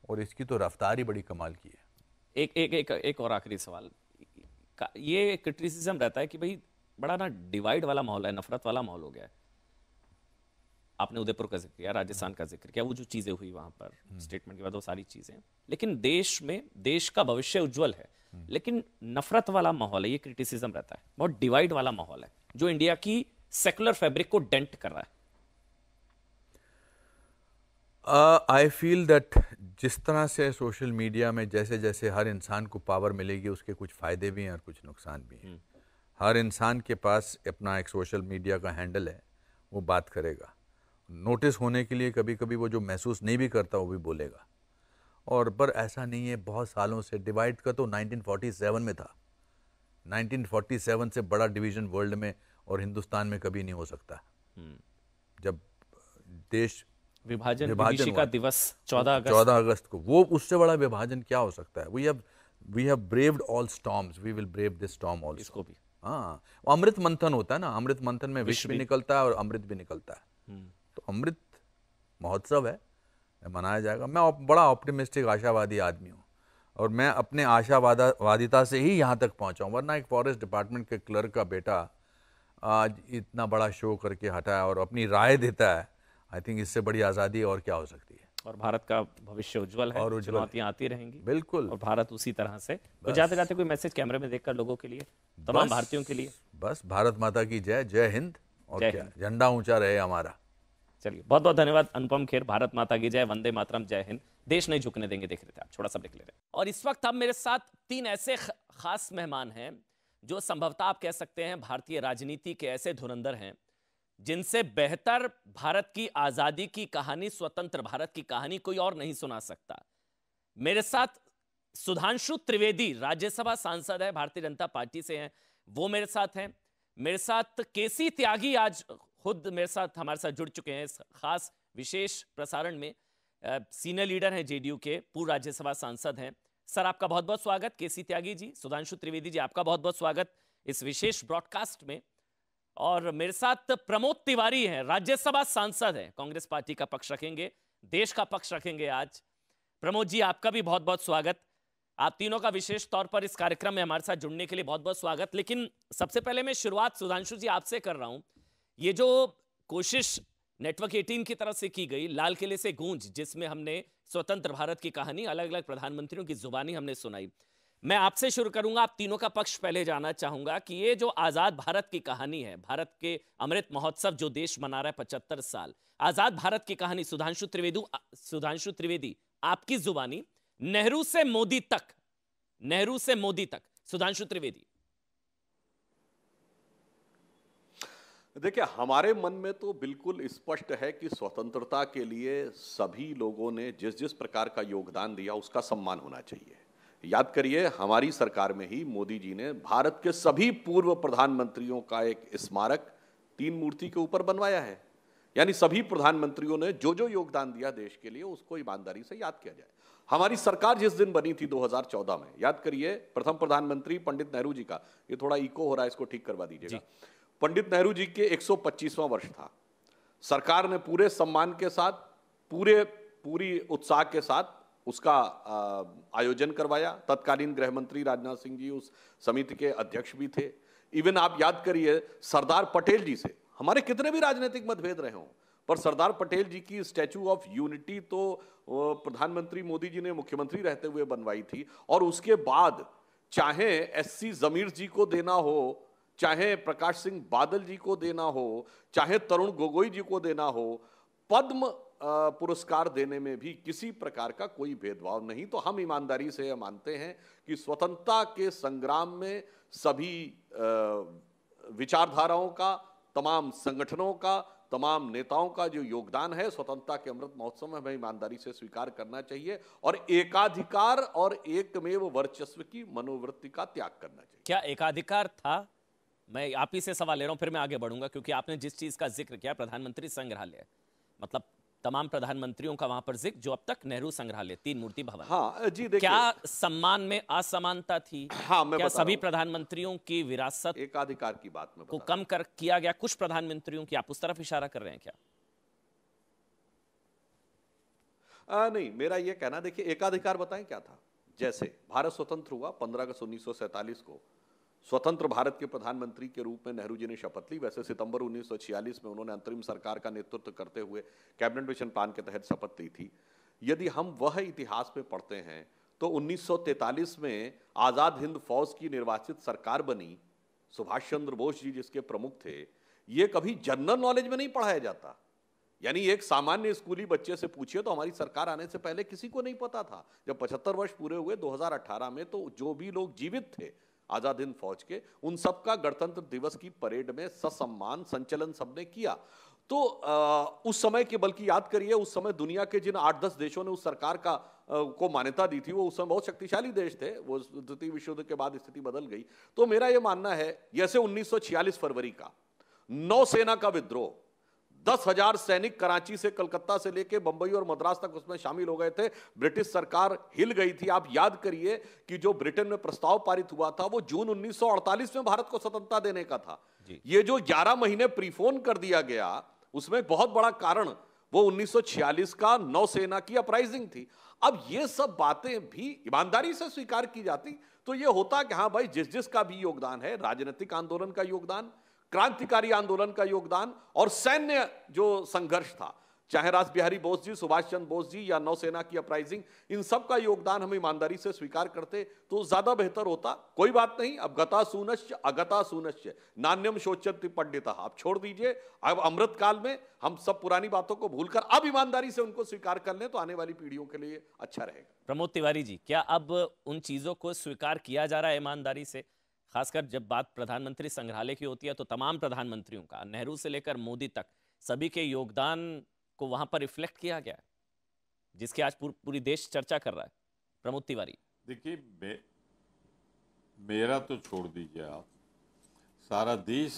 और इसकी तो रफ्तार ही बड़ी कमाल की है एक एक एक, एक और आखिरी सवाल ये क्रिटिसिज्म रहता है कि भाई बड़ा ना डिवाइड वाला माहौल है नफरत वाला माहौल हो गया है आपने उदयपुर का जिक्र किया राजस्थान का जिक्र किया वो जो चीज़ें हुई वहां पर स्टेटमेंट हम्म। के बाद वो सारी चीज़ें लेकिन देश में देश का भविष्य उज्जवल है हम्म। लेकिन नफरत वाला माहौल है ये क्रिटिसिज्म रहता है बहुत डिवाइड वाला माहौल है जो इंडिया की सेकुलर फैब्रिक को डेंट कर रहा है आई फील दैट जिस तरह से सोशल मीडिया में जैसे जैसे हर इंसान को पावर मिलेगी उसके कुछ फ़ायदे भी हैं और कुछ नुकसान भी हैं हम्म। हर इंसान के पास अपना एक सोशल मीडिया का हैंडल है वो बात करेगा नोटिस होने के लिए कभी कभी वो जो महसूस नहीं भी करता वो भी बोलेगा और पर ऐसा नहीं है बहुत सालों से डिवाइड का तो 1947 में था 1947 से बड़ा डिवीज़न वर्ल्ड में और हिंदुस्तान में कभी नहीं हो सकता हम्म। जब देश विभाजन विभाजन का दिवस चौदह अगस्त चौदह अगस्त को वो उससे बड़ा विभाजन क्या हो सकता है we have we have braved all storms we will brave this storm also भी हाँ अमृत मंथन होता है ना अमृत मंथन में विष भी निकलता है और अमृत भी निकलता है हम्म। तो अमृत महोत्सव है मनाया जाएगा मैं बड़ा ऑप्टिमिस्टिक आशावादी आदमी हूँ और मैं अपने आशावादा वादिता से ही यहाँ तक पहुँचा हूँ वरना एक फॉरेस्ट डिपार्टमेंट के क्लर्क का बेटा आज इतना बड़ा शो करके हटा है और अपनी राय देता है आई थिंक इससे बड़ी आज़ादी और क्या हो सकती है और भारत का भविष्य उज्जवल है और चुनौतियां आती रहेंगी बिल्कुल और भारत उसी तरह से तो जाते जाते कोई मैसेज कैमरे में देखकर लोगों के लिए तमाम भारतीयों के लिए बस भारत माता की जय जय हिंद और झंडा ऊंचा रहे हमारा चलिए बहुत बहुत धन्यवाद अनुपम खेर भारत माता की जय वंदे मातरम जय हिंद देश नहीं झुकने देंगे देख रहे थे आप छोटा सा देख ले रहे और इस वक्त हम मेरे साथ तीन ऐसे खास मेहमान हैं जो संभवतः आप कह सकते हैं भारतीय राजनीति के ऐसे धुरंधर हैं जिनसे बेहतर भारत की आज़ादी की कहानी स्वतंत्र भारत की कहानी कोई और नहीं सुना सकता मेरे साथ सुधांशु त्रिवेदी राज्यसभा सांसद है भारतीय जनता पार्टी से हैं वो मेरे साथ हैं मेरे साथ केसी त्यागी आज खुद मेरे साथ हमारे साथ जुड़ चुके हैं इस खास विशेष प्रसारण में सीनियर लीडर हैं जेडीयू के पूर्व राज्यसभा सांसद हैं सर आपका बहुत बहुत स्वागत केसी त्यागी जी सुधांशु त्रिवेदी जी आपका बहुत बहुत स्वागत इस विशेष ब्रॉडकास्ट में और मेरे साथ प्रमोद तिवारी हैं राज्यसभा सांसद हैं कांग्रेस पार्टी का पक्ष रखेंगे देश का पक्ष रखेंगे आज प्रमोद जी आपका भी बहुत बहुत स्वागत आप तीनों का विशेष तौर पर इस कार्यक्रम में हमारे साथ जुड़ने के लिए बहुत बहुत स्वागत लेकिन सबसे पहले मैं शुरुआत सुधांशु जी आपसे कर रहा हूं ये जो कोशिश नेटवर्क 18 की तरफ से की गई लाल किले से गूंज जिसमें हमने स्वतंत्र भारत की कहानी अलग अलग प्रधानमंत्रियों की जुबानी हमने सुनाई मैं आपसे शुरू करूंगा आप तीनों का पक्ष पहले जाना चाहूंगा कि ये जो आजाद भारत की कहानी है भारत के अमृत महोत्सव जो देश मना रहा है पचहत्तर साल आजाद भारत की कहानी सुधांशु त्रिवेदी सुधांशु त्रिवेदी आपकी जुबानी नेहरू से मोदी तक नेहरू से मोदी तक सुधांशु त्रिवेदी देखिए हमारे मन में तो बिल्कुल स्पष्ट है कि स्वतंत्रता के लिए सभी लोगों ने जिस जिस प्रकार का योगदान दिया उसका सम्मान होना चाहिए याद करिए हमारी सरकार में ही मोदी जी ने भारत के सभी पूर्व प्रधानमंत्रियों का एक स्मारक तीन मूर्ति के ऊपर बनवाया है यानी सभी प्रधानमंत्रियों ने जो जो योगदान दिया देश के लिए उसको ईमानदारी से याद किया जाए हमारी सरकार जिस दिन बनी थी 2014 में याद करिए प्रथम प्रधानमंत्री पंडित नेहरू जी का ये थोड़ा इको हो रहा है इसको ठीक करवा दीजिएगा पंडित नेहरू जी के 125वां वर्ष था सरकार ने पूरे सम्मान के साथ पूरे पूरी उत्साह के साथ उसका आयोजन करवाया तत्कालीन गृह मंत्री राजनाथ सिंह जी उस समिति के अध्यक्ष भी थे इवन आप याद करिए सरदार पटेल जी से हमारे कितने भी राजनीतिक मतभेद रहे हों पर सरदार पटेल जी की स्टैचू ऑफ यूनिटी तो प्रधानमंत्री मोदी जी ने मुख्यमंत्री रहते हुए बनवाई थी और उसके बाद चाहे एससी जमीर जी को देना हो चाहे प्रकाश सिंह बादल जी को देना हो चाहे तरुण गोगोई जी को देना हो पद्म पुरस्कार देने में भी किसी प्रकार का कोई भेदभाव नहीं तो हम ईमानदारी से यह मानते हैं कि स्वतंत्रता के संग्राम में सभी विचारधाराओं का तमाम संगठनों का तमाम नेताओं का जो योगदान है स्वतंत्रता के अमृत महोत्सव में हमें ईमानदारी से स्वीकार करना चाहिए और एकाधिकार और एकमेव वर्चस्व की मनोवृत्ति का त्याग करना चाहिए क्या एकाधिकार था मैं आप ही से सवाल ले रहा हूं फिर मैं आगे बढ़ूंगा क्योंकि आपने जिस चीज का जिक्र किया प्रधानमंत्री संग्रहालय मतलब तमाम प्रधानमंत्रियों का वहां पर जिक्र जो अब तक नेहरू संग्रहालय तीन मूर्ति भवन हाँ जी देखिए क्या सम्मान में असमानता थी हाँ मैं क्या सभी प्रधानमंत्रियों की विरासत एकाधिकार की बात में को कम कर किया गया कुछ प्रधानमंत्रियों की आप उस तरफ इशारा कर रहे हैं क्या आ, नहीं मेरा यह कहना देखिए एकाधिकार बताएं क्या था जैसे भारत स्वतंत्र हुआ पंद्रह अगस्त उन्नीस को स्वतंत्र भारत के प्रधानमंत्री के रूप में नेहरू जी ने शपथ ली वैसे सितंबर 1946 में उन्होंने अंतरिम सरकार का नेतृत्व करते हुए कैबिनेट मिशन प्लान के तहत शपथ ली थी यदि हम वह इतिहास में पढ़ते हैं तो 1943 में आज़ाद हिंद फौज की निर्वाचित सरकार बनी सुभाष चंद्र बोस जी जिसके प्रमुख थे ये कभी जनरल नॉलेज में नहीं पढ़ाया जाता यानी एक सामान्य स्कूली बच्चे से पूछिए तो हमारी सरकार आने से पहले किसी को नहीं पता था जब 75 वर्ष पूरे हुए 2018 में तो जो भी लोग जीवित थे आज़ाद हिंद फौज के उन सबका गणतंत्र दिवस की परेड में ससम्मान संचलन सबने किया तो आ, उस समय के बल्कि याद करिए उस समय दुनिया के जिन आठ दस देशों ने उस सरकार का आ, को मान्यता दी थी वो उस समय बहुत शक्तिशाली देश थे वो द्वितीय विश्व युद्ध के बाद स्थिति बदल गई तो मेरा ये मानना है जैसे 1946 फरवरी का नौसेना का विद्रोह दस हजार सैनिक कराची से कलकत्ता से लेके बंबई और मद्रास तक उसमें शामिल हो गए थे ब्रिटिश सरकार हिल गई थी आप याद करिए कि जो ब्रिटेन में प्रस्ताव पारित हुआ था वो जून 1948 में भारत को स्वतंत्रता देने का था ये जो 11 महीने प्रीफोन कर दिया गया उसमें बहुत बड़ा कारण वो 1946 का नौसेना की अपराइजिंग थी अब ये सब बातें भी ईमानदारी से स्वीकार की जाती तो ये होता कि हाँ भाई जिस जिस का भी योगदान है राजनीतिक आंदोलन का योगदान क्रांतिकारी आंदोलन का योगदान और सैन्य जो संघर्ष था चाहे राज बिहारी बोस जी सुभाष चंद्र बोस जी या नौसेना की अपराइजिंग इन सब का योगदान हम ईमानदारी से स्वीकार करते तो ज्यादा बेहतर होता कोई बात नहीं अब गता सुनश्च अगता सुनश्च नान्यम शोचंति पंडिता आप छोड़ दीजिए अब अमृत काल में हम सब पुरानी बातों को भूलकर अब ईमानदारी से उनको स्वीकार कर लें तो आने वाली पीढ़ियों के लिए अच्छा रहेगा प्रमोद तिवारी जी क्या अब उन चीजों को स्वीकार किया जा रहा है ईमानदारी से खासकर जब बात प्रधानमंत्री संग्रहालय की होती है तो तमाम प्रधानमंत्रियों का नेहरू से लेकर मोदी तक सभी के योगदान को वहां पर रिफ्लेक्ट किया गया है जिसकी आज पूर, पूरी देश चर्चा कर रहा है प्रमोद तिवारी देखिए मेरा तो छोड़ दीजिए आप सारा देश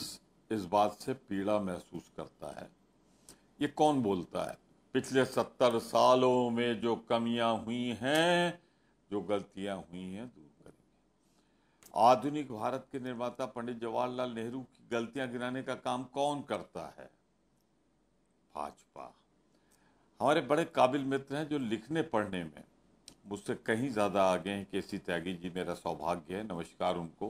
इस बात से पीड़ा महसूस करता है ये कौन बोलता है पिछले सत्तर सालों में जो कमियां हुई हैं जो गलतियां हुई हैं आधुनिक भारत के निर्माता पंडित जवाहरलाल नेहरू की गलतियां गिराने का काम कौन करता है भाजपा हमारे बड़े काबिल मित्र हैं जो लिखने पढ़ने में मुझसे कहीं ज़्यादा आगे हैं के सी त्यागी जी मेरा सौभाग्य है नमस्कार उनको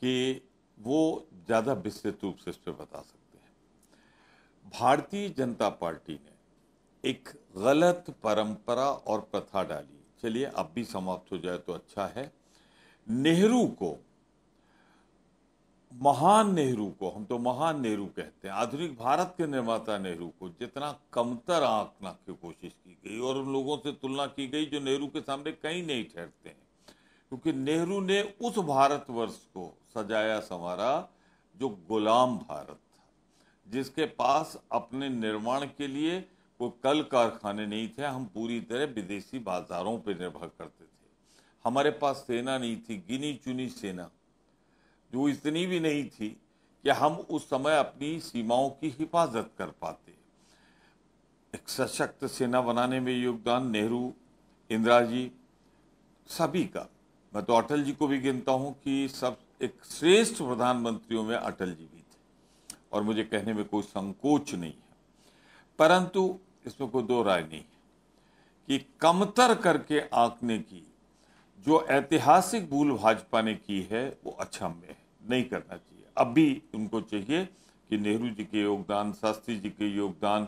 कि वो ज़्यादा विस्तृत रूप से इस पर बता सकते हैं भारतीय जनता पार्टी ने एक गलत परंपरा और प्रथा डाली चलिए अब भी समाप्त हो जाए तो अच्छा है नेहरू को महान नेहरू को हम तो महान नेहरू कहते हैं आधुनिक भारत के निर्माता नेहरू को जितना कमतर आंकना की कोशिश की गई और उन लोगों से तुलना की गई जो नेहरू के सामने कहीं नहीं ठहरते हैं क्योंकि नेहरू ने उस भारतवर्ष को सजाया संवारा जो गुलाम भारत था जिसके पास अपने निर्माण के लिए कोई कल कारखाने नहीं थे हम पूरी तरह विदेशी बाजारों पर निर्भर करते हमारे पास सेना नहीं थी गिनी चुनी सेना जो इतनी भी नहीं थी कि हम उस समय अपनी सीमाओं की हिफाजत कर पाते एक सशक्त सेना बनाने में योगदान नेहरू इंदिरा जी सभी का मैं तो अटल जी को भी गिनता हूँ कि सब एक श्रेष्ठ प्रधानमंत्रियों में अटल जी भी थे और मुझे कहने में कोई संकोच नहीं है परंतु इसमें कोई दो राय नहीं है कि कमतर करके आंकने की जो ऐतिहासिक भूल भाजपा ने की है वो अच्छा में है नहीं करना चाहिए अब भी उनको चाहिए कि नेहरू जी के योगदान शास्त्री जी के योगदान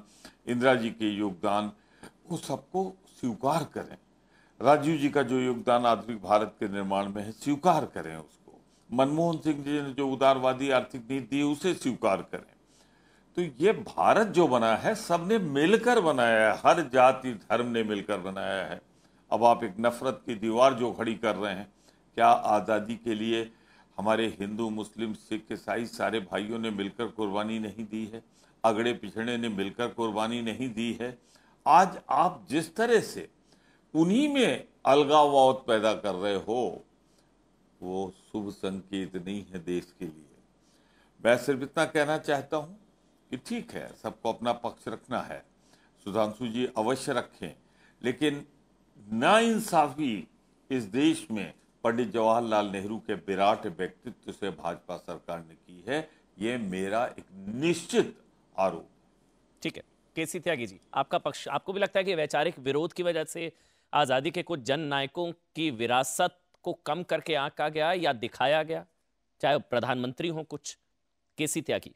इंदिरा जी के योगदान वो सबको स्वीकार करें राजीव जी का जो योगदान आधुनिक भारत के निर्माण में है स्वीकार करें उसको मनमोहन सिंह जी ने जो उदारवादी आर्थिक नीति दी उसे स्वीकार करें तो ये भारत जो बना है सबने मिलकर बनाया है हर जाति धर्म ने मिलकर बनाया है अब आप एक नफ़रत की दीवार जो खड़ी कर रहे हैं क्या आज़ादी के लिए हमारे हिंदू मुस्लिम सिख ईसाई सारे भाइयों ने मिलकर कुर्बानी नहीं दी है अगड़े पिछड़े ने मिलकर कुर्बानी नहीं दी है आज आप जिस तरह से उन्हीं में अलगावत पैदा कर रहे हो वो शुभ संकेत नहीं है देश के लिए मैं सिर्फ इतना कहना चाहता हूँ कि ठीक है सबको अपना पक्ष रखना है सुधांशु जी अवश्य रखें लेकिन नाइंसाफी इस देश में पंडित जवाहरलाल नेहरू के विराट व्यक्तित्व से भाजपा सरकार ने की है ये मेरा एक निश्चित आरोप ठीक है केसी त्यागी जी आपका पक्ष आपको भी लगता है कि वैचारिक विरोध की वजह से आज़ादी के कुछ जन नायकों की विरासत को कम करके आंका गया या दिखाया गया चाहे प्रधानमंत्री हो कुछ केसी त्यागी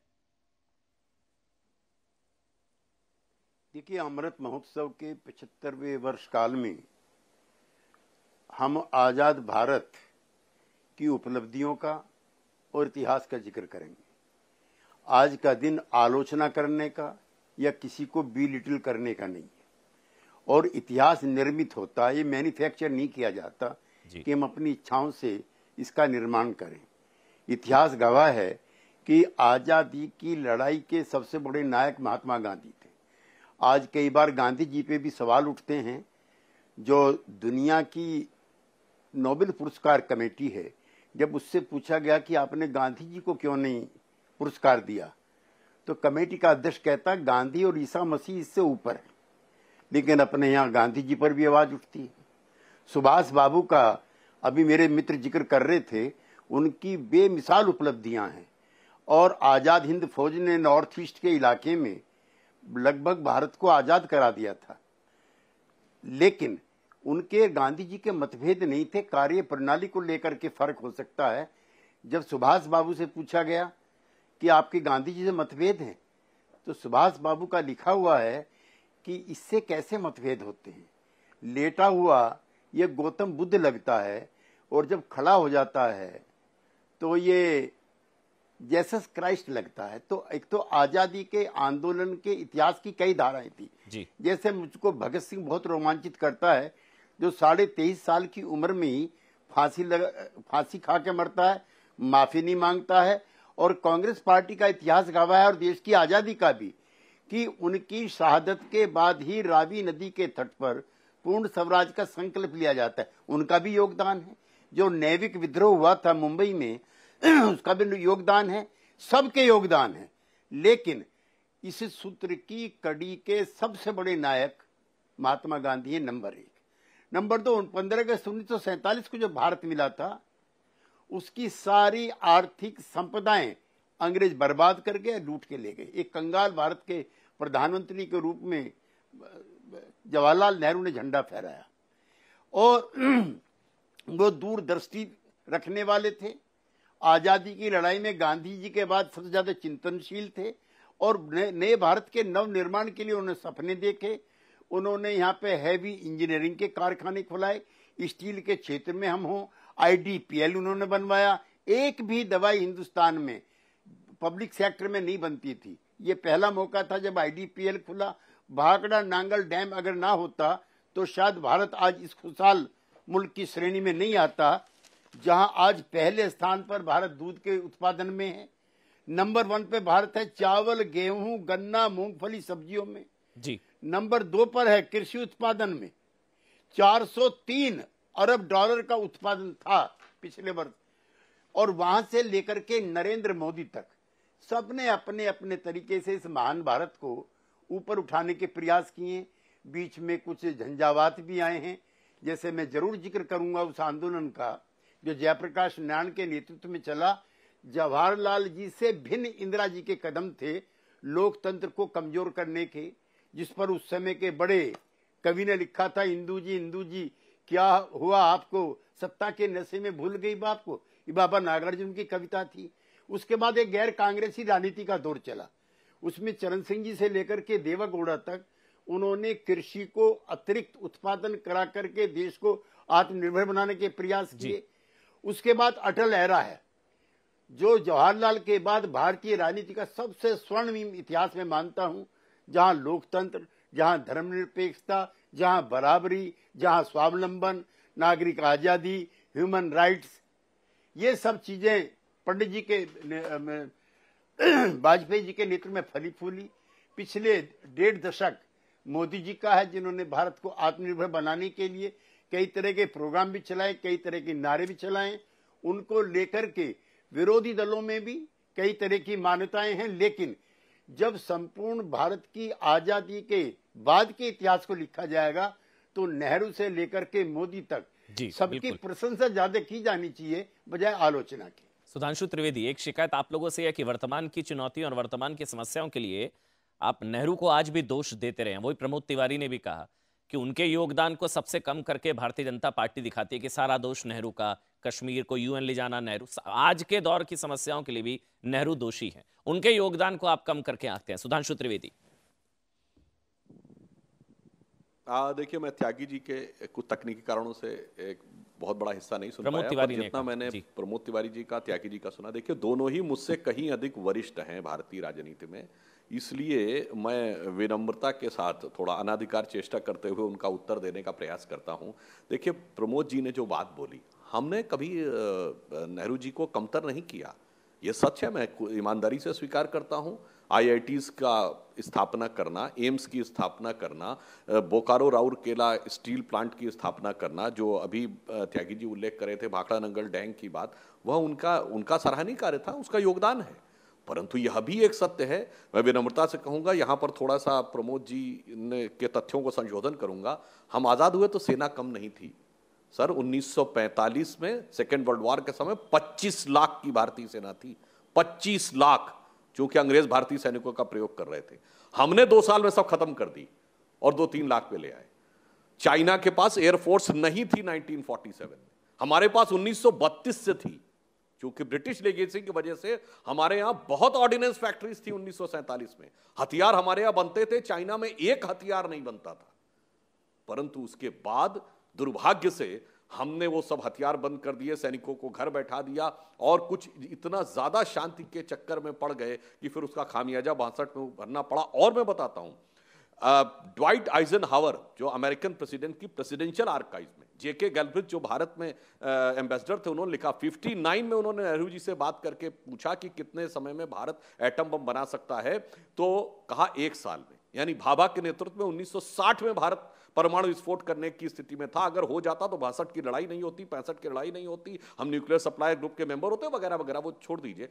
देखिए अमृत महोत्सव के पचहत्तरवें वर्ष काल में हम आज़ाद भारत की उपलब्धियों का और इतिहास का जिक्र करेंगे आज का दिन आलोचना करने का या किसी को बी लिटिल करने का नहीं है और इतिहास निर्मित होता है ये मैन्युफैक्चर नहीं किया जाता कि हम अपनी इच्छाओं से इसका निर्माण करें इतिहास गवाह है कि आज़ादी की लड़ाई के सबसे बड़े नायक महात्मा गांधी थे आज कई बार गांधी जी पे भी सवाल उठते हैं जो दुनिया की नोबेल पुरस्कार कमेटी है जब उससे पूछा गया कि आपने गांधी जी को क्यों नहीं पुरस्कार दिया तो कमेटी का अध्यक्ष कहता गांधी और ईसा मसीह इससे ऊपर है लेकिन अपने यहाँ गांधी जी पर भी आवाज उठती है सुभाष बाबू का अभी मेरे मित्र जिक्र कर रहे थे उनकी बेमिसाल उपलब्धियां हैं और आज़ाद हिंद फौज ने नॉर्थ ईस्ट के इलाके में लगभग भारत को आज़ाद करा दिया था लेकिन उनके गांधी जी के मतभेद नहीं थे कार्य प्रणाली को लेकर के फर्क हो सकता है जब सुभाष बाबू से पूछा गया कि आपके गांधी जी से मतभेद हैं तो सुभाष बाबू का लिखा हुआ है कि इससे कैसे मतभेद होते हैं लेटा हुआ ये गौतम बुद्ध लगता है और जब खड़ा हो जाता है तो ये जैसस क्राइस्ट लगता है तो एक तो आजादी के आंदोलन के इतिहास की कई धाराएं थी जैसे मुझको भगत सिंह बहुत रोमांचित करता है जो साढ़े तेईस साल की उम्र में ही फांसी फांसी खा के मरता है माफी नहीं मांगता है और कांग्रेस पार्टी का इतिहास गवाह है और देश की आजादी का भी कि उनकी शहादत के बाद ही रावी नदी के तट पर पूर्ण स्वराज का संकल्प लिया जाता है उनका भी योगदान है जो नैविक विद्रोह हुआ था मुंबई में *clears throat* उसका भी योगदान है सबके योगदान है लेकिन इस सूत्र की कड़ी के सबसे बड़े नायक महात्मा गांधी है नंबर एक नंबर दो पंद्रह अगस्त उन्नीस को जो भारत मिला था उसकी सारी आर्थिक संपदाएं अंग्रेज बर्बाद कर गए लूट के ले गए एक कंगाल भारत के प्रधानमंत्री के रूप में जवाहरलाल नेहरू ने झंडा फहराया और *clears throat* वो दूरदृष्टि रखने वाले थे आज़ादी की लड़ाई में गांधी जी के बाद सबसे ज़्यादा चिंतनशील थे और नए भारत के नव निर्माण के लिए उन्होंने सपने देखे उन्होंने यहाँ पे हैवी इंजीनियरिंग के कारखाने खुलाए स्टील के क्षेत्र में हम हों आईडीपीएल उन्होंने बनवाया एक भी दवाई हिंदुस्तान में पब्लिक सेक्टर में नहीं बनती थी ये पहला मौका था जब आईडीपीएल खुला भाकड़ा नांगल डैम अगर ना होता तो शायद भारत आज इस खुशहाल मुल्क की श्रेणी में नहीं आता जहां आज पहले स्थान पर भारत दूध के उत्पादन में है नंबर वन पे भारत है चावल गेहूं गन्ना मूंगफली सब्जियों में जी नंबर दो पर है कृषि उत्पादन में 403 अरब डॉलर का उत्पादन था पिछले वर्ष और वहां से लेकर के नरेंद्र मोदी तक सबने अपने अपने तरीके से इस महान भारत को ऊपर उठाने के प्रयास किए बीच में कुछ झंझावात भी आए हैं जैसे मैं जरूर जिक्र करूंगा उस आंदोलन का जो जयप्रकाश नारायण के नेतृत्व में चला जवाहरलाल जी से भिन्न इंदिरा जी के कदम थे लोकतंत्र को कमजोर करने के जिस पर उस समय के बड़े कवि ने लिखा था इंदू जी इंदू जी क्या हुआ आपको सत्ता के नशे में भूल गई बाप को ये बाबा नागार्जुन की कविता थी उसके बाद एक गैर कांग्रेसी राजनीति का दौर चला उसमें चरण सिंह जी से लेकर के देवागौड़ा तक उन्होंने कृषि को अतिरिक्त उत्पादन करा करके देश को आत्मनिर्भर बनाने के प्रयास किए उसके बाद अटल एरा है जो जवाहरलाल के बाद भारतीय राजनीति का सबसे स्वर्णिम इतिहास में मानता हूं जहां लोकतंत्र जहां धर्मनिरपेक्षता जहां बराबरी जहां स्वावलंबन नागरिक आजादी ह्यूमन राइट्स ये सब चीजें पंडित जी के *clears throat* वाजपेयी जी के नेतृत्व में फली फूली पिछले डेढ़ दशक मोदी जी का है जिन्होंने भारत को आत्मनिर्भर बनाने के लिए कई तरह के प्रोग्राम भी चलाए कई तरह के नारे भी चलाए उनको लेकर के विरोधी दलों में भी कई तरह की मान्यताएं हैं लेकिन जब संपूर्ण भारत की आजादी के बाद के इतिहास को लिखा जाएगा तो नेहरू से लेकर के मोदी तक सबकी प्रशंसा ज्यादा की जानी चाहिए बजाय आलोचना की सुधांशु त्रिवेदी एक शिकायत आप लोगों से है कि वर्तमान की चुनौतियों और वर्तमान की समस्याओं के लिए आप नेहरू को आज भी दोष देते रहे वही प्रमोद तिवारी ने भी कहा कि उनके योगदान को सबसे कम करके भारतीय जनता पार्टी दिखाती है कि सारा दोष नेहरू का कश्मीर को यूएन ले जाना नेहरू आज के दौर की समस्याओं के लिए भी नेहरू दोषी हैं उनके योगदान को आप कम करके आते हैं सुधांशु त्रिवेदी देखिए मैं त्यागी जी के कुछ तकनीकी कारणों से एक बहुत बड़ा हिस्सा नहीं सुन पाया तिवारी जितना मैंने प्रमोद तिवारी जी का त्यागी जी का सुना देखिए दोनों ही मुझसे कहीं अधिक वरिष्ठ हैं भारतीय राजनीति में इसलिए मैं विनम्रता के साथ थोड़ा अनाधिकार चेष्टा करते हुए उनका उत्तर देने का प्रयास करता हूँ देखिए प्रमोद जी ने जो बात बोली हमने कभी नेहरू जी को कमतर नहीं किया ये सच है मैं ईमानदारी से स्वीकार करता हूँ आई का स्थापना करना एम्स की स्थापना करना बोकारो राउरकेला स्टील प्लांट की स्थापना करना जो अभी त्यागी जी उल्लेख करे थे भाखड़ा नंगल डैंग की बात वह उनका उनका सराहनीय कार्य था उसका योगदान है परंतु यह भी एक सत्य है मैं विनम्रता से कहूँगा यहाँ पर थोड़ा सा प्रमोद जी ने के तथ्यों को संशोधन करूँगा हम आज़ाद हुए तो सेना कम नहीं थी सर 1945 में सेकेंड वर्ल्ड वॉर के समय 25 लाख की भारतीय सेना थी 25 लाख जो कि अंग्रेज भारतीय सैनिकों का प्रयोग कर रहे थे हमने दो साल में सब खत्म कर दी और दो तीन लाख पे ले आए चाइना के पास एयरफोर्स नहीं थी 1947 में हमारे पास 1932 से थी क्योंकि ब्रिटिश लेगेसी की वजह से हमारे यहाँ बहुत ऑर्डिनेंस फैक्ट्रीज थी उन्नीस में हथियार हमारे यहाँ बनते थे चाइना में एक हथियार नहीं बनता था परंतु उसके बाद दुर्भाग्य से हमने वो सब हथियार बंद कर दिए सैनिकों को घर बैठा दिया और कुछ इतना ज़्यादा शांति के चक्कर में पड़ गए कि फिर उसका खामियाजा बासठ में भरना पड़ा और मैं बताता हूं ड्वाइट आइजन हावर जो अमेरिकन प्रेसिडेंट की प्रेसिडेंशियल आर्काइव जेके गैलब्रिथ जो भारत में एम्बेसडर थे उन्होंने लिखा 59 में उन्होंने नेहरू जी से बात करके पूछा कि कितने समय में भारत एटम बम बना सकता है तो कहा एक साल में यानी भाभा के नेतृत्व में 1960 में भारत परमाणु विस्फोट करने की स्थिति में था अगर हो जाता तो बासठ की लड़ाई नहीं होती पैंसठ की लड़ाई नहीं होती हम न्यूक्लियर सप्लायर ग्रुप के मेंबर होते वगैरह वगैरह वो छोड़ दीजिए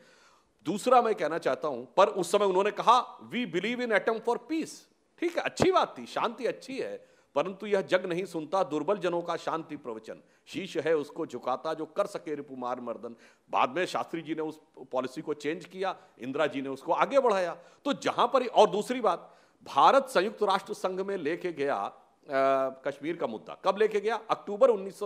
दूसरा मैं कहना चाहता हूं पर उस समय उन्होंने कहा we believe in atom for peace ठीक है अच्छी बात थी शांति अच्छी है परंतु यह जग नहीं सुनता दुर्बल जनों का शांति प्रवचन शीश है उसको झुकाता जो कर सके रिपुमार मर्दन बाद में शास्त्री जी ने उस पॉलिसी को चेंज किया इंदिरा जी ने उसको आगे बढ़ाया तो जहां पर और दूसरी बात भारत संयुक्त राष्ट्र संघ में लेके गया आ, कश्मीर का मुद्दा कब लेके गया अक्टूबर उन्नीस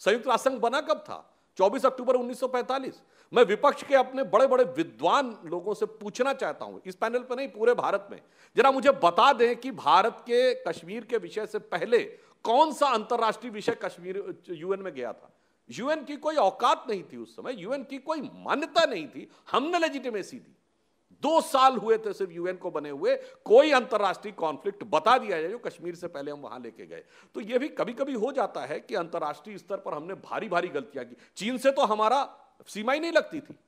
संयुक्त राष्ट्र संघ बना कब था 24 अक्टूबर 1945 मैं विपक्ष के अपने बड़े बड़े विद्वान लोगों से पूछना चाहता हूं इस पैनल पर नहीं पूरे भारत में जरा मुझे बता दें कि भारत के कश्मीर के विषय से पहले कौन सा अंतर्राष्ट्रीय विषय कश्मीर यूएन में गया था यूएन की कोई औकात नहीं थी उस समय यूएन की कोई मान्यता नहीं थी हमने लेजिटिमेसी दी दो साल हुए थे सिर्फ यूएन को बने हुए कोई अंतर्राष्ट्रीय कॉन्फ्लिक्ट बता दिया जाए जो कश्मीर से पहले हम वहां लेके गए तो यह भी कभी कभी हो जाता है कि अंतर्राष्ट्रीय स्तर पर हमने भारी भारी गलतियां की चीन से तो हमारा सीमा ही नहीं लगती थी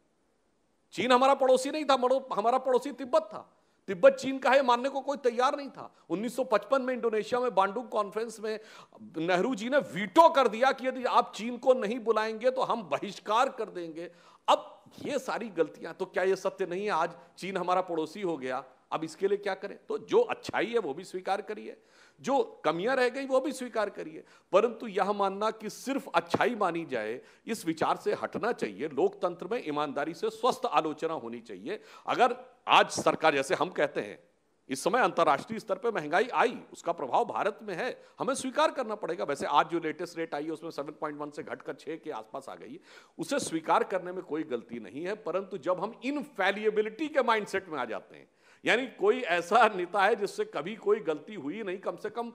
चीन हमारा पड़ोसी नहीं था हमारा पड़ोसी तिब्बत था तिब्बत चीन का है मानने को कोई तैयार नहीं था 1955 में इंडोनेशिया में बांडू कॉन्फ्रेंस में नेहरू जी ने वीटो कर दिया कि यदि आप चीन को नहीं बुलाएंगे तो हम बहिष्कार कर देंगे अब ये सारी गलतियां तो क्या ये सत्य नहीं है आज चीन हमारा पड़ोसी हो गया अब इसके लिए क्या करें तो जो अच्छाई है वो भी स्वीकार करिए जो कमियां रह गई वो भी स्वीकार करिए परंतु यह मानना कि सिर्फ अच्छाई मानी जाए इस विचार से हटना चाहिए लोकतंत्र में ईमानदारी से स्वस्थ आलोचना होनी चाहिए अगर आज सरकार जैसे हम कहते हैं इस समय अंतर्राष्ट्रीय स्तर पर महंगाई आई उसका प्रभाव भारत में है हमें स्वीकार करना पड़ेगा वैसे आज जो लेटेस्ट रेट आई है उसमें सेवन पॉइंट वन से घटकर छः के आसपास आ गई उसे स्वीकार करने में कोई गलती नहीं है परंतु जब हम इनफेलिएबिलिटी के माइंडसेट में आ जाते हैं यानी कोई ऐसा नेता है जिससे कभी कोई गलती हुई नहीं कम से कम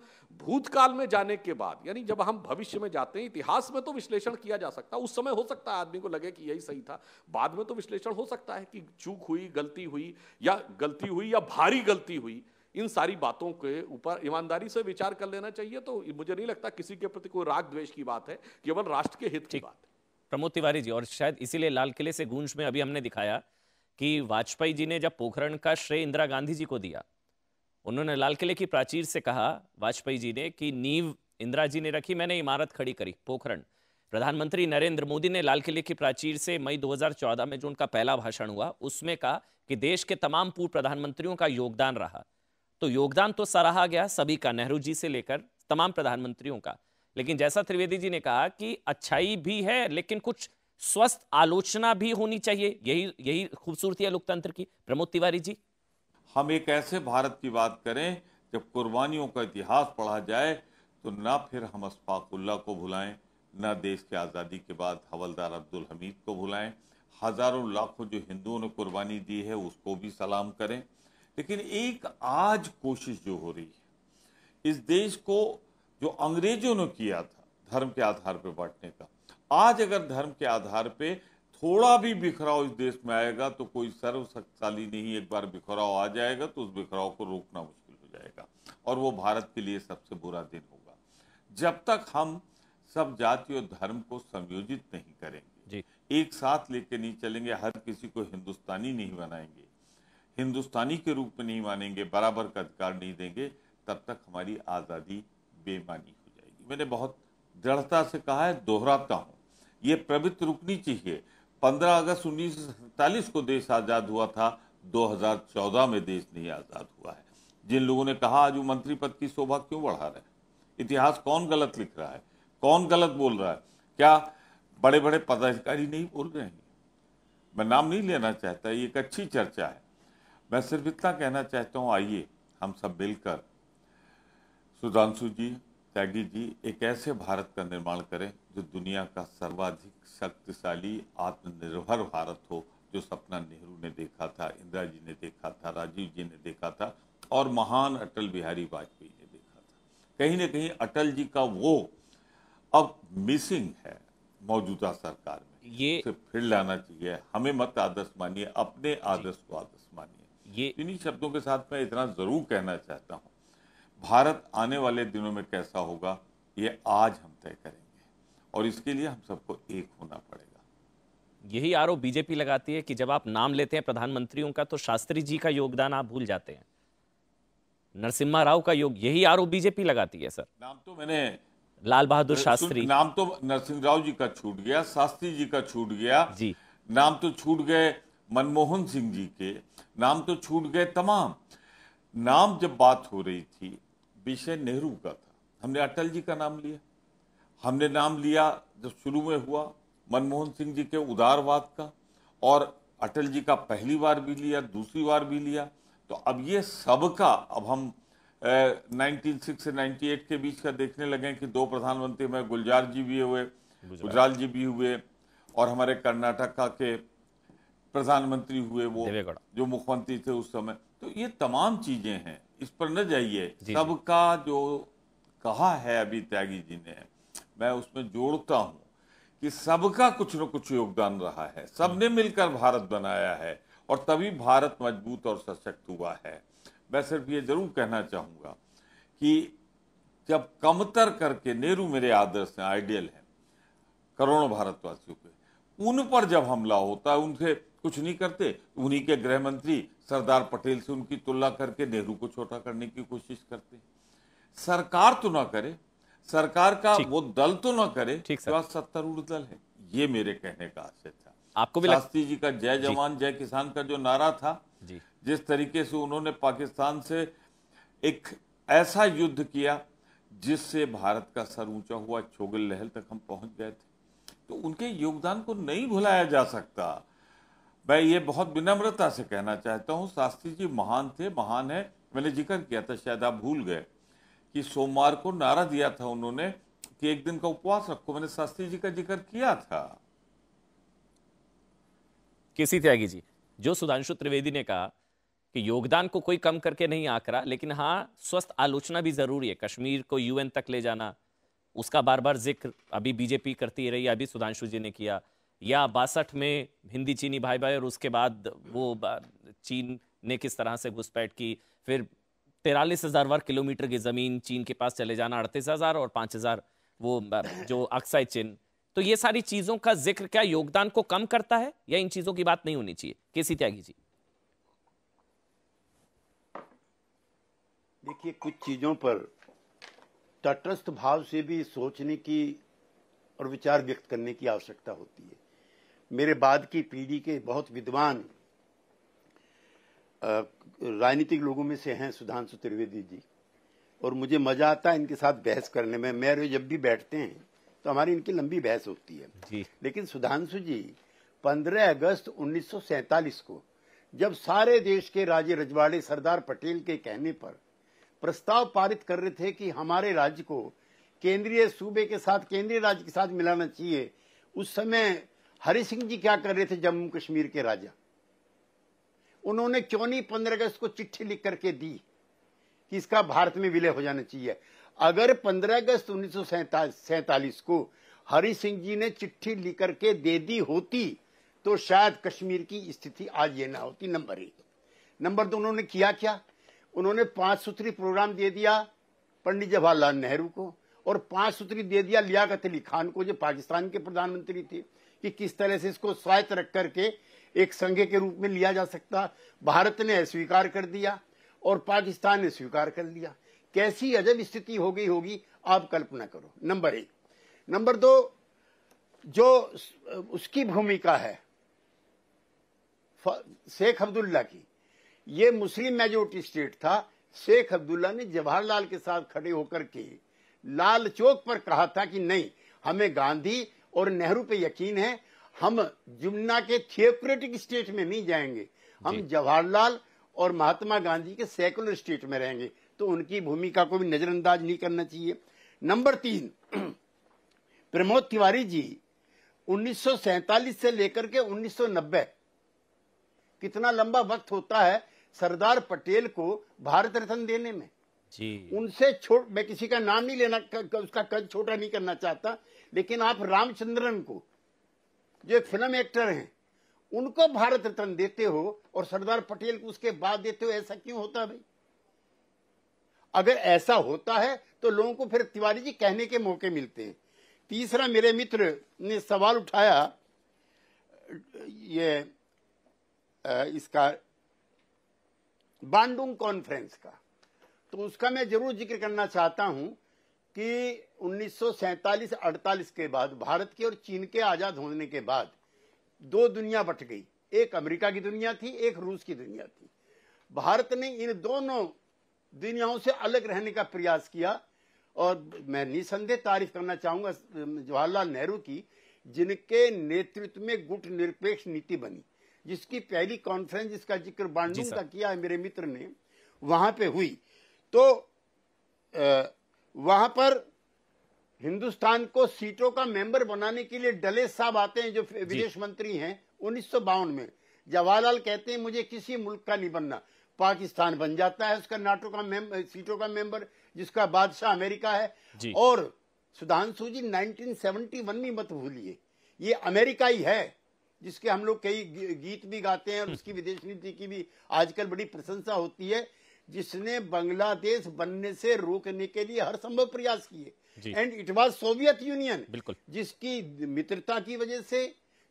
भूतकाल में जाने के बाद यानी जब हम भविष्य में जाते हैं इतिहास में तो विश्लेषण किया जा सकता है उस समय हो सकता है आदमी को लगे कि यही सही था बाद में तो विश्लेषण हो सकता है कि चूक हुई गलती हुई या गलती हुई या भारी गलती हुई इन सारी बातों के ऊपर ईमानदारी से विचार कर लेना चाहिए तो मुझे नहीं लगता किसी के प्रति कोई राग द्वेष की बात है केवल राष्ट्र के हित की बात है प्रमोद तिवारी जी और शायद इसीलिए लाल किले से गूंज में अभी हमने दिखाया कि वाजपेयी जी ने जब पोखरण का श्रेय इंदिरा गांधी जी को दिया उन्होंने लाल किले की प्राचीर से कहा वाजपेयी जी ने कि नींव इंदिरा जी ने रखी मैंने इमारत खड़ी करी पोखरण प्रधानमंत्री नरेंद्र मोदी ने लाल किले की प्राचीर से मई 2014 में जो उनका पहला भाषण हुआ उसमें कहा कि देश के तमाम पूर्व प्रधानमंत्रियों का योगदान रहा तो योगदान तो सराहा गया सभी का नेहरू जी से लेकर तमाम प्रधानमंत्रियों का लेकिन जैसा त्रिवेदी जी ने कहा कि अच्छाई भी है लेकिन कुछ स्वस्थ आलोचना भी होनी चाहिए यही यही खूबसूरती है लोकतंत्र की प्रमोद तिवारी जी हम एक ऐसे भारत की बात करें जब कुर्बानियों का इतिहास पढ़ा जाए तो ना फिर हम अस्फाकुल्ला को भुलाएं ना देश की आज़ादी के बाद हवलदार अब्दुल हमीद को भुलाएं हज़ारों लाखों जो हिंदुओं ने कुर्बानी दी है उसको भी सलाम करें लेकिन एक आज कोशिश जो हो रही है इस देश को जो अंग्रेजों ने किया था धर्म के आधार पर बांटने का आज अगर धर्म के आधार पे थोड़ा भी बिखराव इस देश में आएगा तो कोई सर्वशक्तिशाली नहीं एक बार बिखराव आ जाएगा तो उस बिखराव को रोकना मुश्किल हो जाएगा और वो भारत के लिए सबसे बुरा दिन होगा जब तक हम सब जाति और धर्म को संयोजित नहीं करेंगे जी। एक साथ लेके नहीं चलेंगे हर किसी को हिंदुस्तानी नहीं बनाएंगे हिंदुस्तानी के रूप में नहीं मानेंगे बराबर का अधिकार नहीं देंगे तब तक हमारी आज़ादी बेमानी हो जाएगी मैंने बहुत दृढ़ता से कहा है दोहराता हूँ ये प्रवृत्ति रुकनी चाहिए 15 अगस्त उन्नीस को देश आज़ाद हुआ था 2014 में देश नहीं आज़ाद हुआ है जिन लोगों ने कहा आज वो मंत्री पद की शोभा क्यों बढ़ा रहे इतिहास कौन गलत लिख रहा है कौन गलत बोल रहा है क्या बड़े बड़े पदाधिकारी नहीं बोल रहे हैं मैं नाम नहीं लेना चाहता ये एक अच्छी चर्चा है मैं सिर्फ इतना कहना चाहता हूँ आइए हम सब मिलकर सुधांशु जी त्यागी जी एक ऐसे भारत का निर्माण करें जो दुनिया का सर्वाधिक शक्तिशाली आत्मनिर्भर भारत हो जो सपना नेहरू ने देखा था इंदिरा जी ने देखा था राजीव जी ने देखा था और महान अटल बिहारी वाजपेयी ने देखा था कहीं ना कहीं अटल जी का वो अब मिसिंग है मौजूदा सरकार में ये फिर लाना चाहिए हमें मत आदर्श मानिए अपने आदर्श को आदर्श मानिए ये इन्हीं शब्दों के साथ मैं इतना जरूर कहना चाहता हूँ भारत आने वाले दिनों में कैसा होगा ये आज हम तय करेंगे और इसके लिए हम सबको एक होना पड़ेगा यही आरोप बीजेपी लगाती है कि जब आप नाम लेते हैं प्रधानमंत्रियों का तो शास्त्री जी का योगदान आप भूल जाते हैं नरसिम्हा राव का योग यही आरोप बीजेपी लगाती है सर नाम तो मैंने लाल बहादुर शास्त्री नाम तो नरसिंह राव जी का छूट गया शास्त्री जी का छूट गया जी नाम तो छूट गए मनमोहन सिंह जी के नाम तो छूट गए तमाम नाम जब बात हो रही थी विषय नेहरू का था हमने अटल जी का नाम लिया हमने नाम लिया जब शुरू में हुआ मनमोहन सिंह जी के उदारवाद का और अटल जी का पहली बार भी लिया दूसरी बार भी लिया तो अब ये सबका अब हम नाइनटीन सिक्स से नाइन्टी एट के बीच का देखने लगे कि दो प्रधानमंत्री में गुलजार जी भी हुए गुजराल जी भी हुए और हमारे कर्नाटक के प्रधानमंत्री हुए वो जो मुख्यमंत्री थे उस समय तो ये तमाम चीज़ें हैं इस पर न जाइए सबका जो कहा है अभी त्यागी जी ने मैं उसमें जोड़ता हूं कि सबका कुछ न कुछ योगदान रहा है सबने हम्म। मिलकर भारत बनाया है और तभी भारत मजबूत और सशक्त हुआ है मैं सिर्फ ये जरूर कहना चाहूंगा कि जब कमतर करके नेहरू मेरे आदर्श हैं आइडियल हैं करोड़ों भारतवासियों के उन पर जब हमला होता है उनसे कुछ नहीं करते उन्हीं के गृह मंत्री सरदार पटेल से उनकी तुलना करके नेहरू को छोटा करने की कोशिश करते हैं सरकार तो ना करे सरकार का वो दल तो ना करे जो सत्तारूढ़ दल है ये मेरे कहने का आशय था आपको भी शास्त्री जी का जय जवान जय किसान का जो नारा था जिस तरीके से उन्होंने पाकिस्तान से एक ऐसा युद्ध किया जिससे भारत का सर ऊंचा हुआ छोगल लहल तक हम पहुंच गए थे तो उनके योगदान को नहीं भुलाया जा सकता मैं ये बहुत विनम्रता से कहना चाहता हूँ शास्त्री जी महान थे महान है मैंने जिक्र किया था शायद आप भूल गए कि सोमवार को नारा दिया था उन्होंने कि एक दिन का उपवास रखो मैंने शास्त्री जी का जिक्र किया था किसी त्यागी जी जो सुधांशु त्रिवेदी ने कहा कि योगदान को कोई कम करके नहीं रहा लेकिन हाँ स्वस्थ आलोचना भी जरूरी है कश्मीर को यूएन तक ले जाना उसका बार बार जिक्र अभी बीजेपी करती रही अभी सुधांशु जी ने किया या बासठ में हिंदी चीनी भाई भाई और उसके बाद वो चीन ने किस तरह से घुसपैठ की फिर तिरालीस हज़ार वर्ग किलोमीटर की ज़मीन चीन के पास चले जाना अड़तीस हज़ार और पांच हज़ार वो जो अक्साई चिन्ह तो ये सारी चीज़ों का जिक्र क्या योगदान को कम करता है या इन चीज़ों की बात नहीं होनी चाहिए केसी त्यागी जी देखिए कुछ चीज़ों पर तटस्थ भाव से भी सोचने की और विचार व्यक्त करने की आवश्यकता होती है मेरे बाद की पीढ़ी के बहुत विद्वान राजनीतिक लोगों में से हैं सुधांशु त्रिवेदी जी और मुझे मजा आता है इनके साथ बहस करने में मेरे जब भी बैठते हैं तो हमारी इनकी लंबी बहस होती है जी। लेकिन सुधांशु जी 15 अगस्त 1947 को जब सारे देश के राजे रजवाड़े सरदार पटेल के कहने पर प्रस्ताव पारित कर रहे थे कि हमारे राज्य को केंद्रीय सूबे के साथ केंद्रीय राज्य के साथ मिलाना चाहिए उस समय हरि सिंह जी क्या कर रहे थे जम्मू कश्मीर के राजा उन्होंने क्यों नहीं पंद्रह अगस्त को चिट्ठी लिख करके दी कि इसका भारत में विलय हो जाना चाहिए अगर पंद्रह अगस्त उन्नीस को हरि सिंह जी ने चिट्ठी लिख करके दे दी होती तो शायद कश्मीर की स्थिति आज ये ना होती नंबर एक नंबर दो उन्होंने किया क्या उन्होंने पांच सूत्री प्रोग्राम दे दिया पंडित जवाहरलाल नेहरू को और पांच सूत्री दे दिया लियाकत अली खान को जो पाकिस्तान के प्रधानमंत्री थे कि किस तरह से इसको स्वायत्त रख करके एक संघ के रूप में लिया जा सकता भारत ने अस्वीकार कर दिया और पाकिस्तान ने स्वीकार कर लिया कैसी अजब स्थिति हो गई होगी आप कल्पना करो नंबर एक नंबर दो जो उसकी भूमिका है शेख अब्दुल्ला की ये मुस्लिम मेजोरिटी स्टेट था शेख अब्दुल्ला ने जवाहरलाल के साथ खड़े होकर के लाल चौक पर कहा था कि नहीं हमें गांधी और नेहरू पे यकीन है हम जुमना के थियोक्रेटिक स्टेट में नहीं जाएंगे हम जवाहरलाल और महात्मा गांधी के सेकुलर स्टेट में रहेंगे तो उनकी भूमिका को भी नजरअंदाज नहीं करना चाहिए नंबर तीन *clears throat* प्रमोद तिवारी जी उन्नीस से लेकर के उन्नीस कितना लंबा वक्त होता है सरदार पटेल को भारत रत्न देने में जी। उनसे छोट मैं किसी का नाम नहीं लेना उसका कद छोटा नहीं करना चाहता लेकिन आप रामचंद्रन को जो एक फिल्म एक्टर हैं उनको भारत रत्न देते हो और सरदार पटेल को उसके बाद देते हो ऐसा क्यों होता भाई अगर ऐसा होता है तो लोगों को फिर तिवारी जी कहने के मौके मिलते हैं तीसरा मेरे मित्र ने सवाल उठाया ये इसका बांडुंग कॉन्फ्रेंस का तो उसका मैं जरूर जिक्र करना चाहता हूं कि उन्नीस 1947-48 के बाद भारत के और चीन के आजाद होने के बाद दो दुनिया बट गई एक अमेरिका की दुनिया थी एक रूस की दुनिया थी भारत ने इन दोनों दुनियाओं से अलग रहने का प्रयास किया और मैं निसंदेह तारीफ करना चाहूंगा जवाहरलाल नेहरू की जिनके नेतृत्व में गुट निरपेक्ष नीति बनी जिसकी पहली कॉन्फ्रेंस जिसका जिक्र बांडू का किया है मेरे मित्र ने वहां पे हुई तो आ, वहां पर हिंदुस्तान को सीटों का मेंबर बनाने के लिए डले साहब आते हैं जो विदेश मंत्री हैं उन्नीस में जवाहरलाल कहते हैं मुझे किसी मुल्क का नहीं बनना पाकिस्तान बन जाता है उसका नाटो का सीटों का मेंबर जिसका बादशाह अमेरिका है और सुधांशु जी 1971 में मत भूलिए ये अमेरिका ही है जिसके हम लोग कई गीत भी गाते हैं और हम्म। उसकी विदेश नीति की भी आजकल बड़ी प्रशंसा होती है जिसने बांग्लादेश बनने से रोकने के लिए हर संभव प्रयास किए and it was Soviet Union बिल्कुल जिसकी मित्रता की वजह से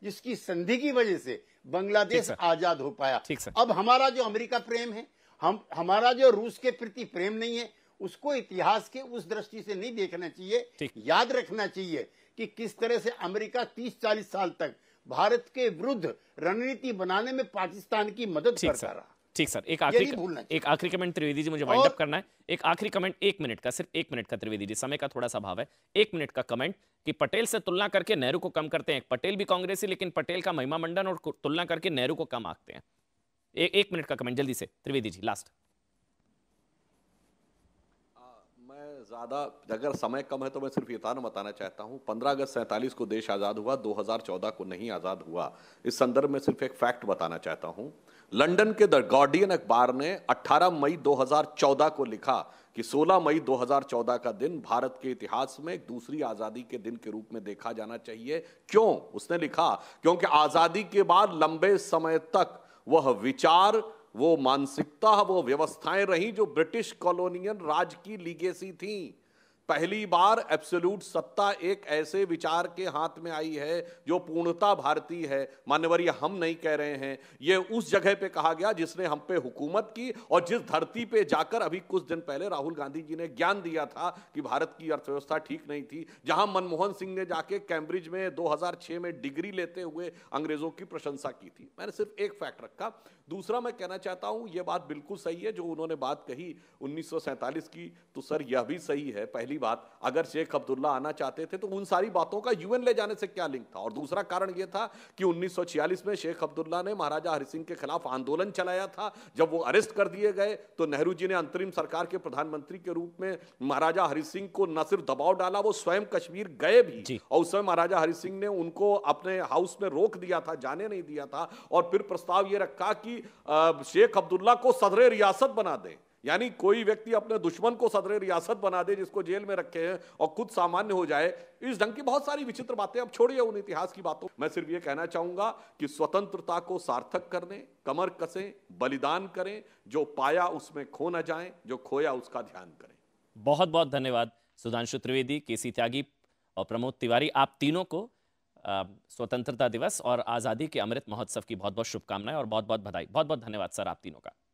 जिसकी संधि की वजह से बांग्लादेश आजाद हो पाया अब हमारा जो अमेरिका प्रेम है हम हमारा जो रूस के प्रति प्रेम नहीं है उसको इतिहास के उस दृष्टि से नहीं देखना चाहिए याद रखना चाहिए कि किस तरह से अमेरिका 30-40 साल तक भारत के विरुद्ध रणनीति बनाने में पाकिस्तान की मदद करता रहा ठीक सर एक आखिरी एक आखिरी कमेंट त्रिवेदी जी मुझे वाइंड अप करना है एक आखिरी कमेंट एक मिनट का सिर्फ एक मिनट का त्रिवेदी जी समय का थोड़ा सा भाव है एक मिनट का कमेंट कि पटेल से तुलना करके नेहरू को कम करते हैं पटेल भी कांग्रेसी लेकिन पटेल का महिमा मंडन और तुलना करके नेहरू को कम आंकते हैं ए, एक मिनट का कमेंट जल्दी से त्रिवेदी जी लास्ट ज़्यादा अगर समय कम है तो मैं सिर्फ इतना बताना चाहता हूं 15 अगस्त सैंतालीस को देश आज़ाद हुआ 2014 को नहीं आज़ाद हुआ इस संदर्भ में सिर्फ एक फैक्ट बताना चाहता हूं लंदन के द गार्डियन अखबार ने 18 मई 2014 को लिखा कि 16 मई 2014 का दिन भारत के इतिहास में एक दूसरी आज़ादी के दिन के रूप में देखा जाना चाहिए क्यों उसने लिखा क्योंकि आज़ादी के बाद लंबे समय तक वह विचार वो मानसिकता वो व्यवस्थाएं रही जो ब्रिटिश कॉलोनियल राज की लीगेसी थी पहली बार एब्सोल्यूट सत्ता एक ऐसे विचार के हाथ में आई है जो पूर्णता भारतीय है मान्यवर यह हम नहीं कह रहे हैं ये उस जगह पे कहा गया जिसने हम पे हुकूमत की और जिस धरती पे जाकर अभी कुछ दिन पहले राहुल गांधी जी ने ज्ञान दिया था कि भारत की अर्थव्यवस्था ठीक नहीं थी जहां मनमोहन सिंह ने जाके कैम्ब्रिज में दो में डिग्री लेते हुए अंग्रेजों की प्रशंसा की थी मैंने सिर्फ एक फैक्ट रखा दूसरा मैं कहना चाहता हूं ये बात बिल्कुल सही है जो उन्होंने बात कही उन्नीस की तो सर यह भी सही है पहली बात अगर शेख अब्दुल्ला आना चाहते थे तो उन सारी बातों का यूएन ले जाने से क्या लिंक था और दूसरा कारण यह था कि 1946 में शेख अब्दुल्ला ने महाराजा हरि सिंह के खिलाफ आंदोलन चलाया था जब वो अरेस्ट कर दिए गए तो नेहरू जी ने अंतरिम सरकार के प्रधानमंत्री के रूप में महाराजा हरि सिंह को न सिर्फ दबाव डाला वो स्वयं कश्मीर गए भी और उस समय महाराजा हरि सिंह ने उनको अपने हाउस में रोक दिया था जाने नहीं दिया था और फिर प्रस्ताव ये रखा कि शेख अब्दुल्ला को सदर रियासत बना दें यानी कोई व्यक्ति अपने दुश्मन को सदर रियासत बना दे जिसको जेल में रखे हैं और खुद सामान्य हो जाए इस ढंग की बहुत सारी विचित्र बातें अब छोड़िए उन इतिहास की बातों मैं सिर्फ ये कहना चाहूंगा कि स्वतंत्रता को सार्थक करने कमर कसें बलिदान करें जो पाया उसमें खो ना जाए जो खोया उसका ध्यान करें बहुत बहुत धन्यवाद सुधांशु त्रिवेदी के त्यागी और प्रमोद तिवारी आप तीनों को स्वतंत्रता दिवस और आज़ादी के अमृत महोत्सव की बहुत बहुत शुभकामनाएं और बहुत बहुत बधाई बहुत बहुत धन्यवाद सर आप तीनों का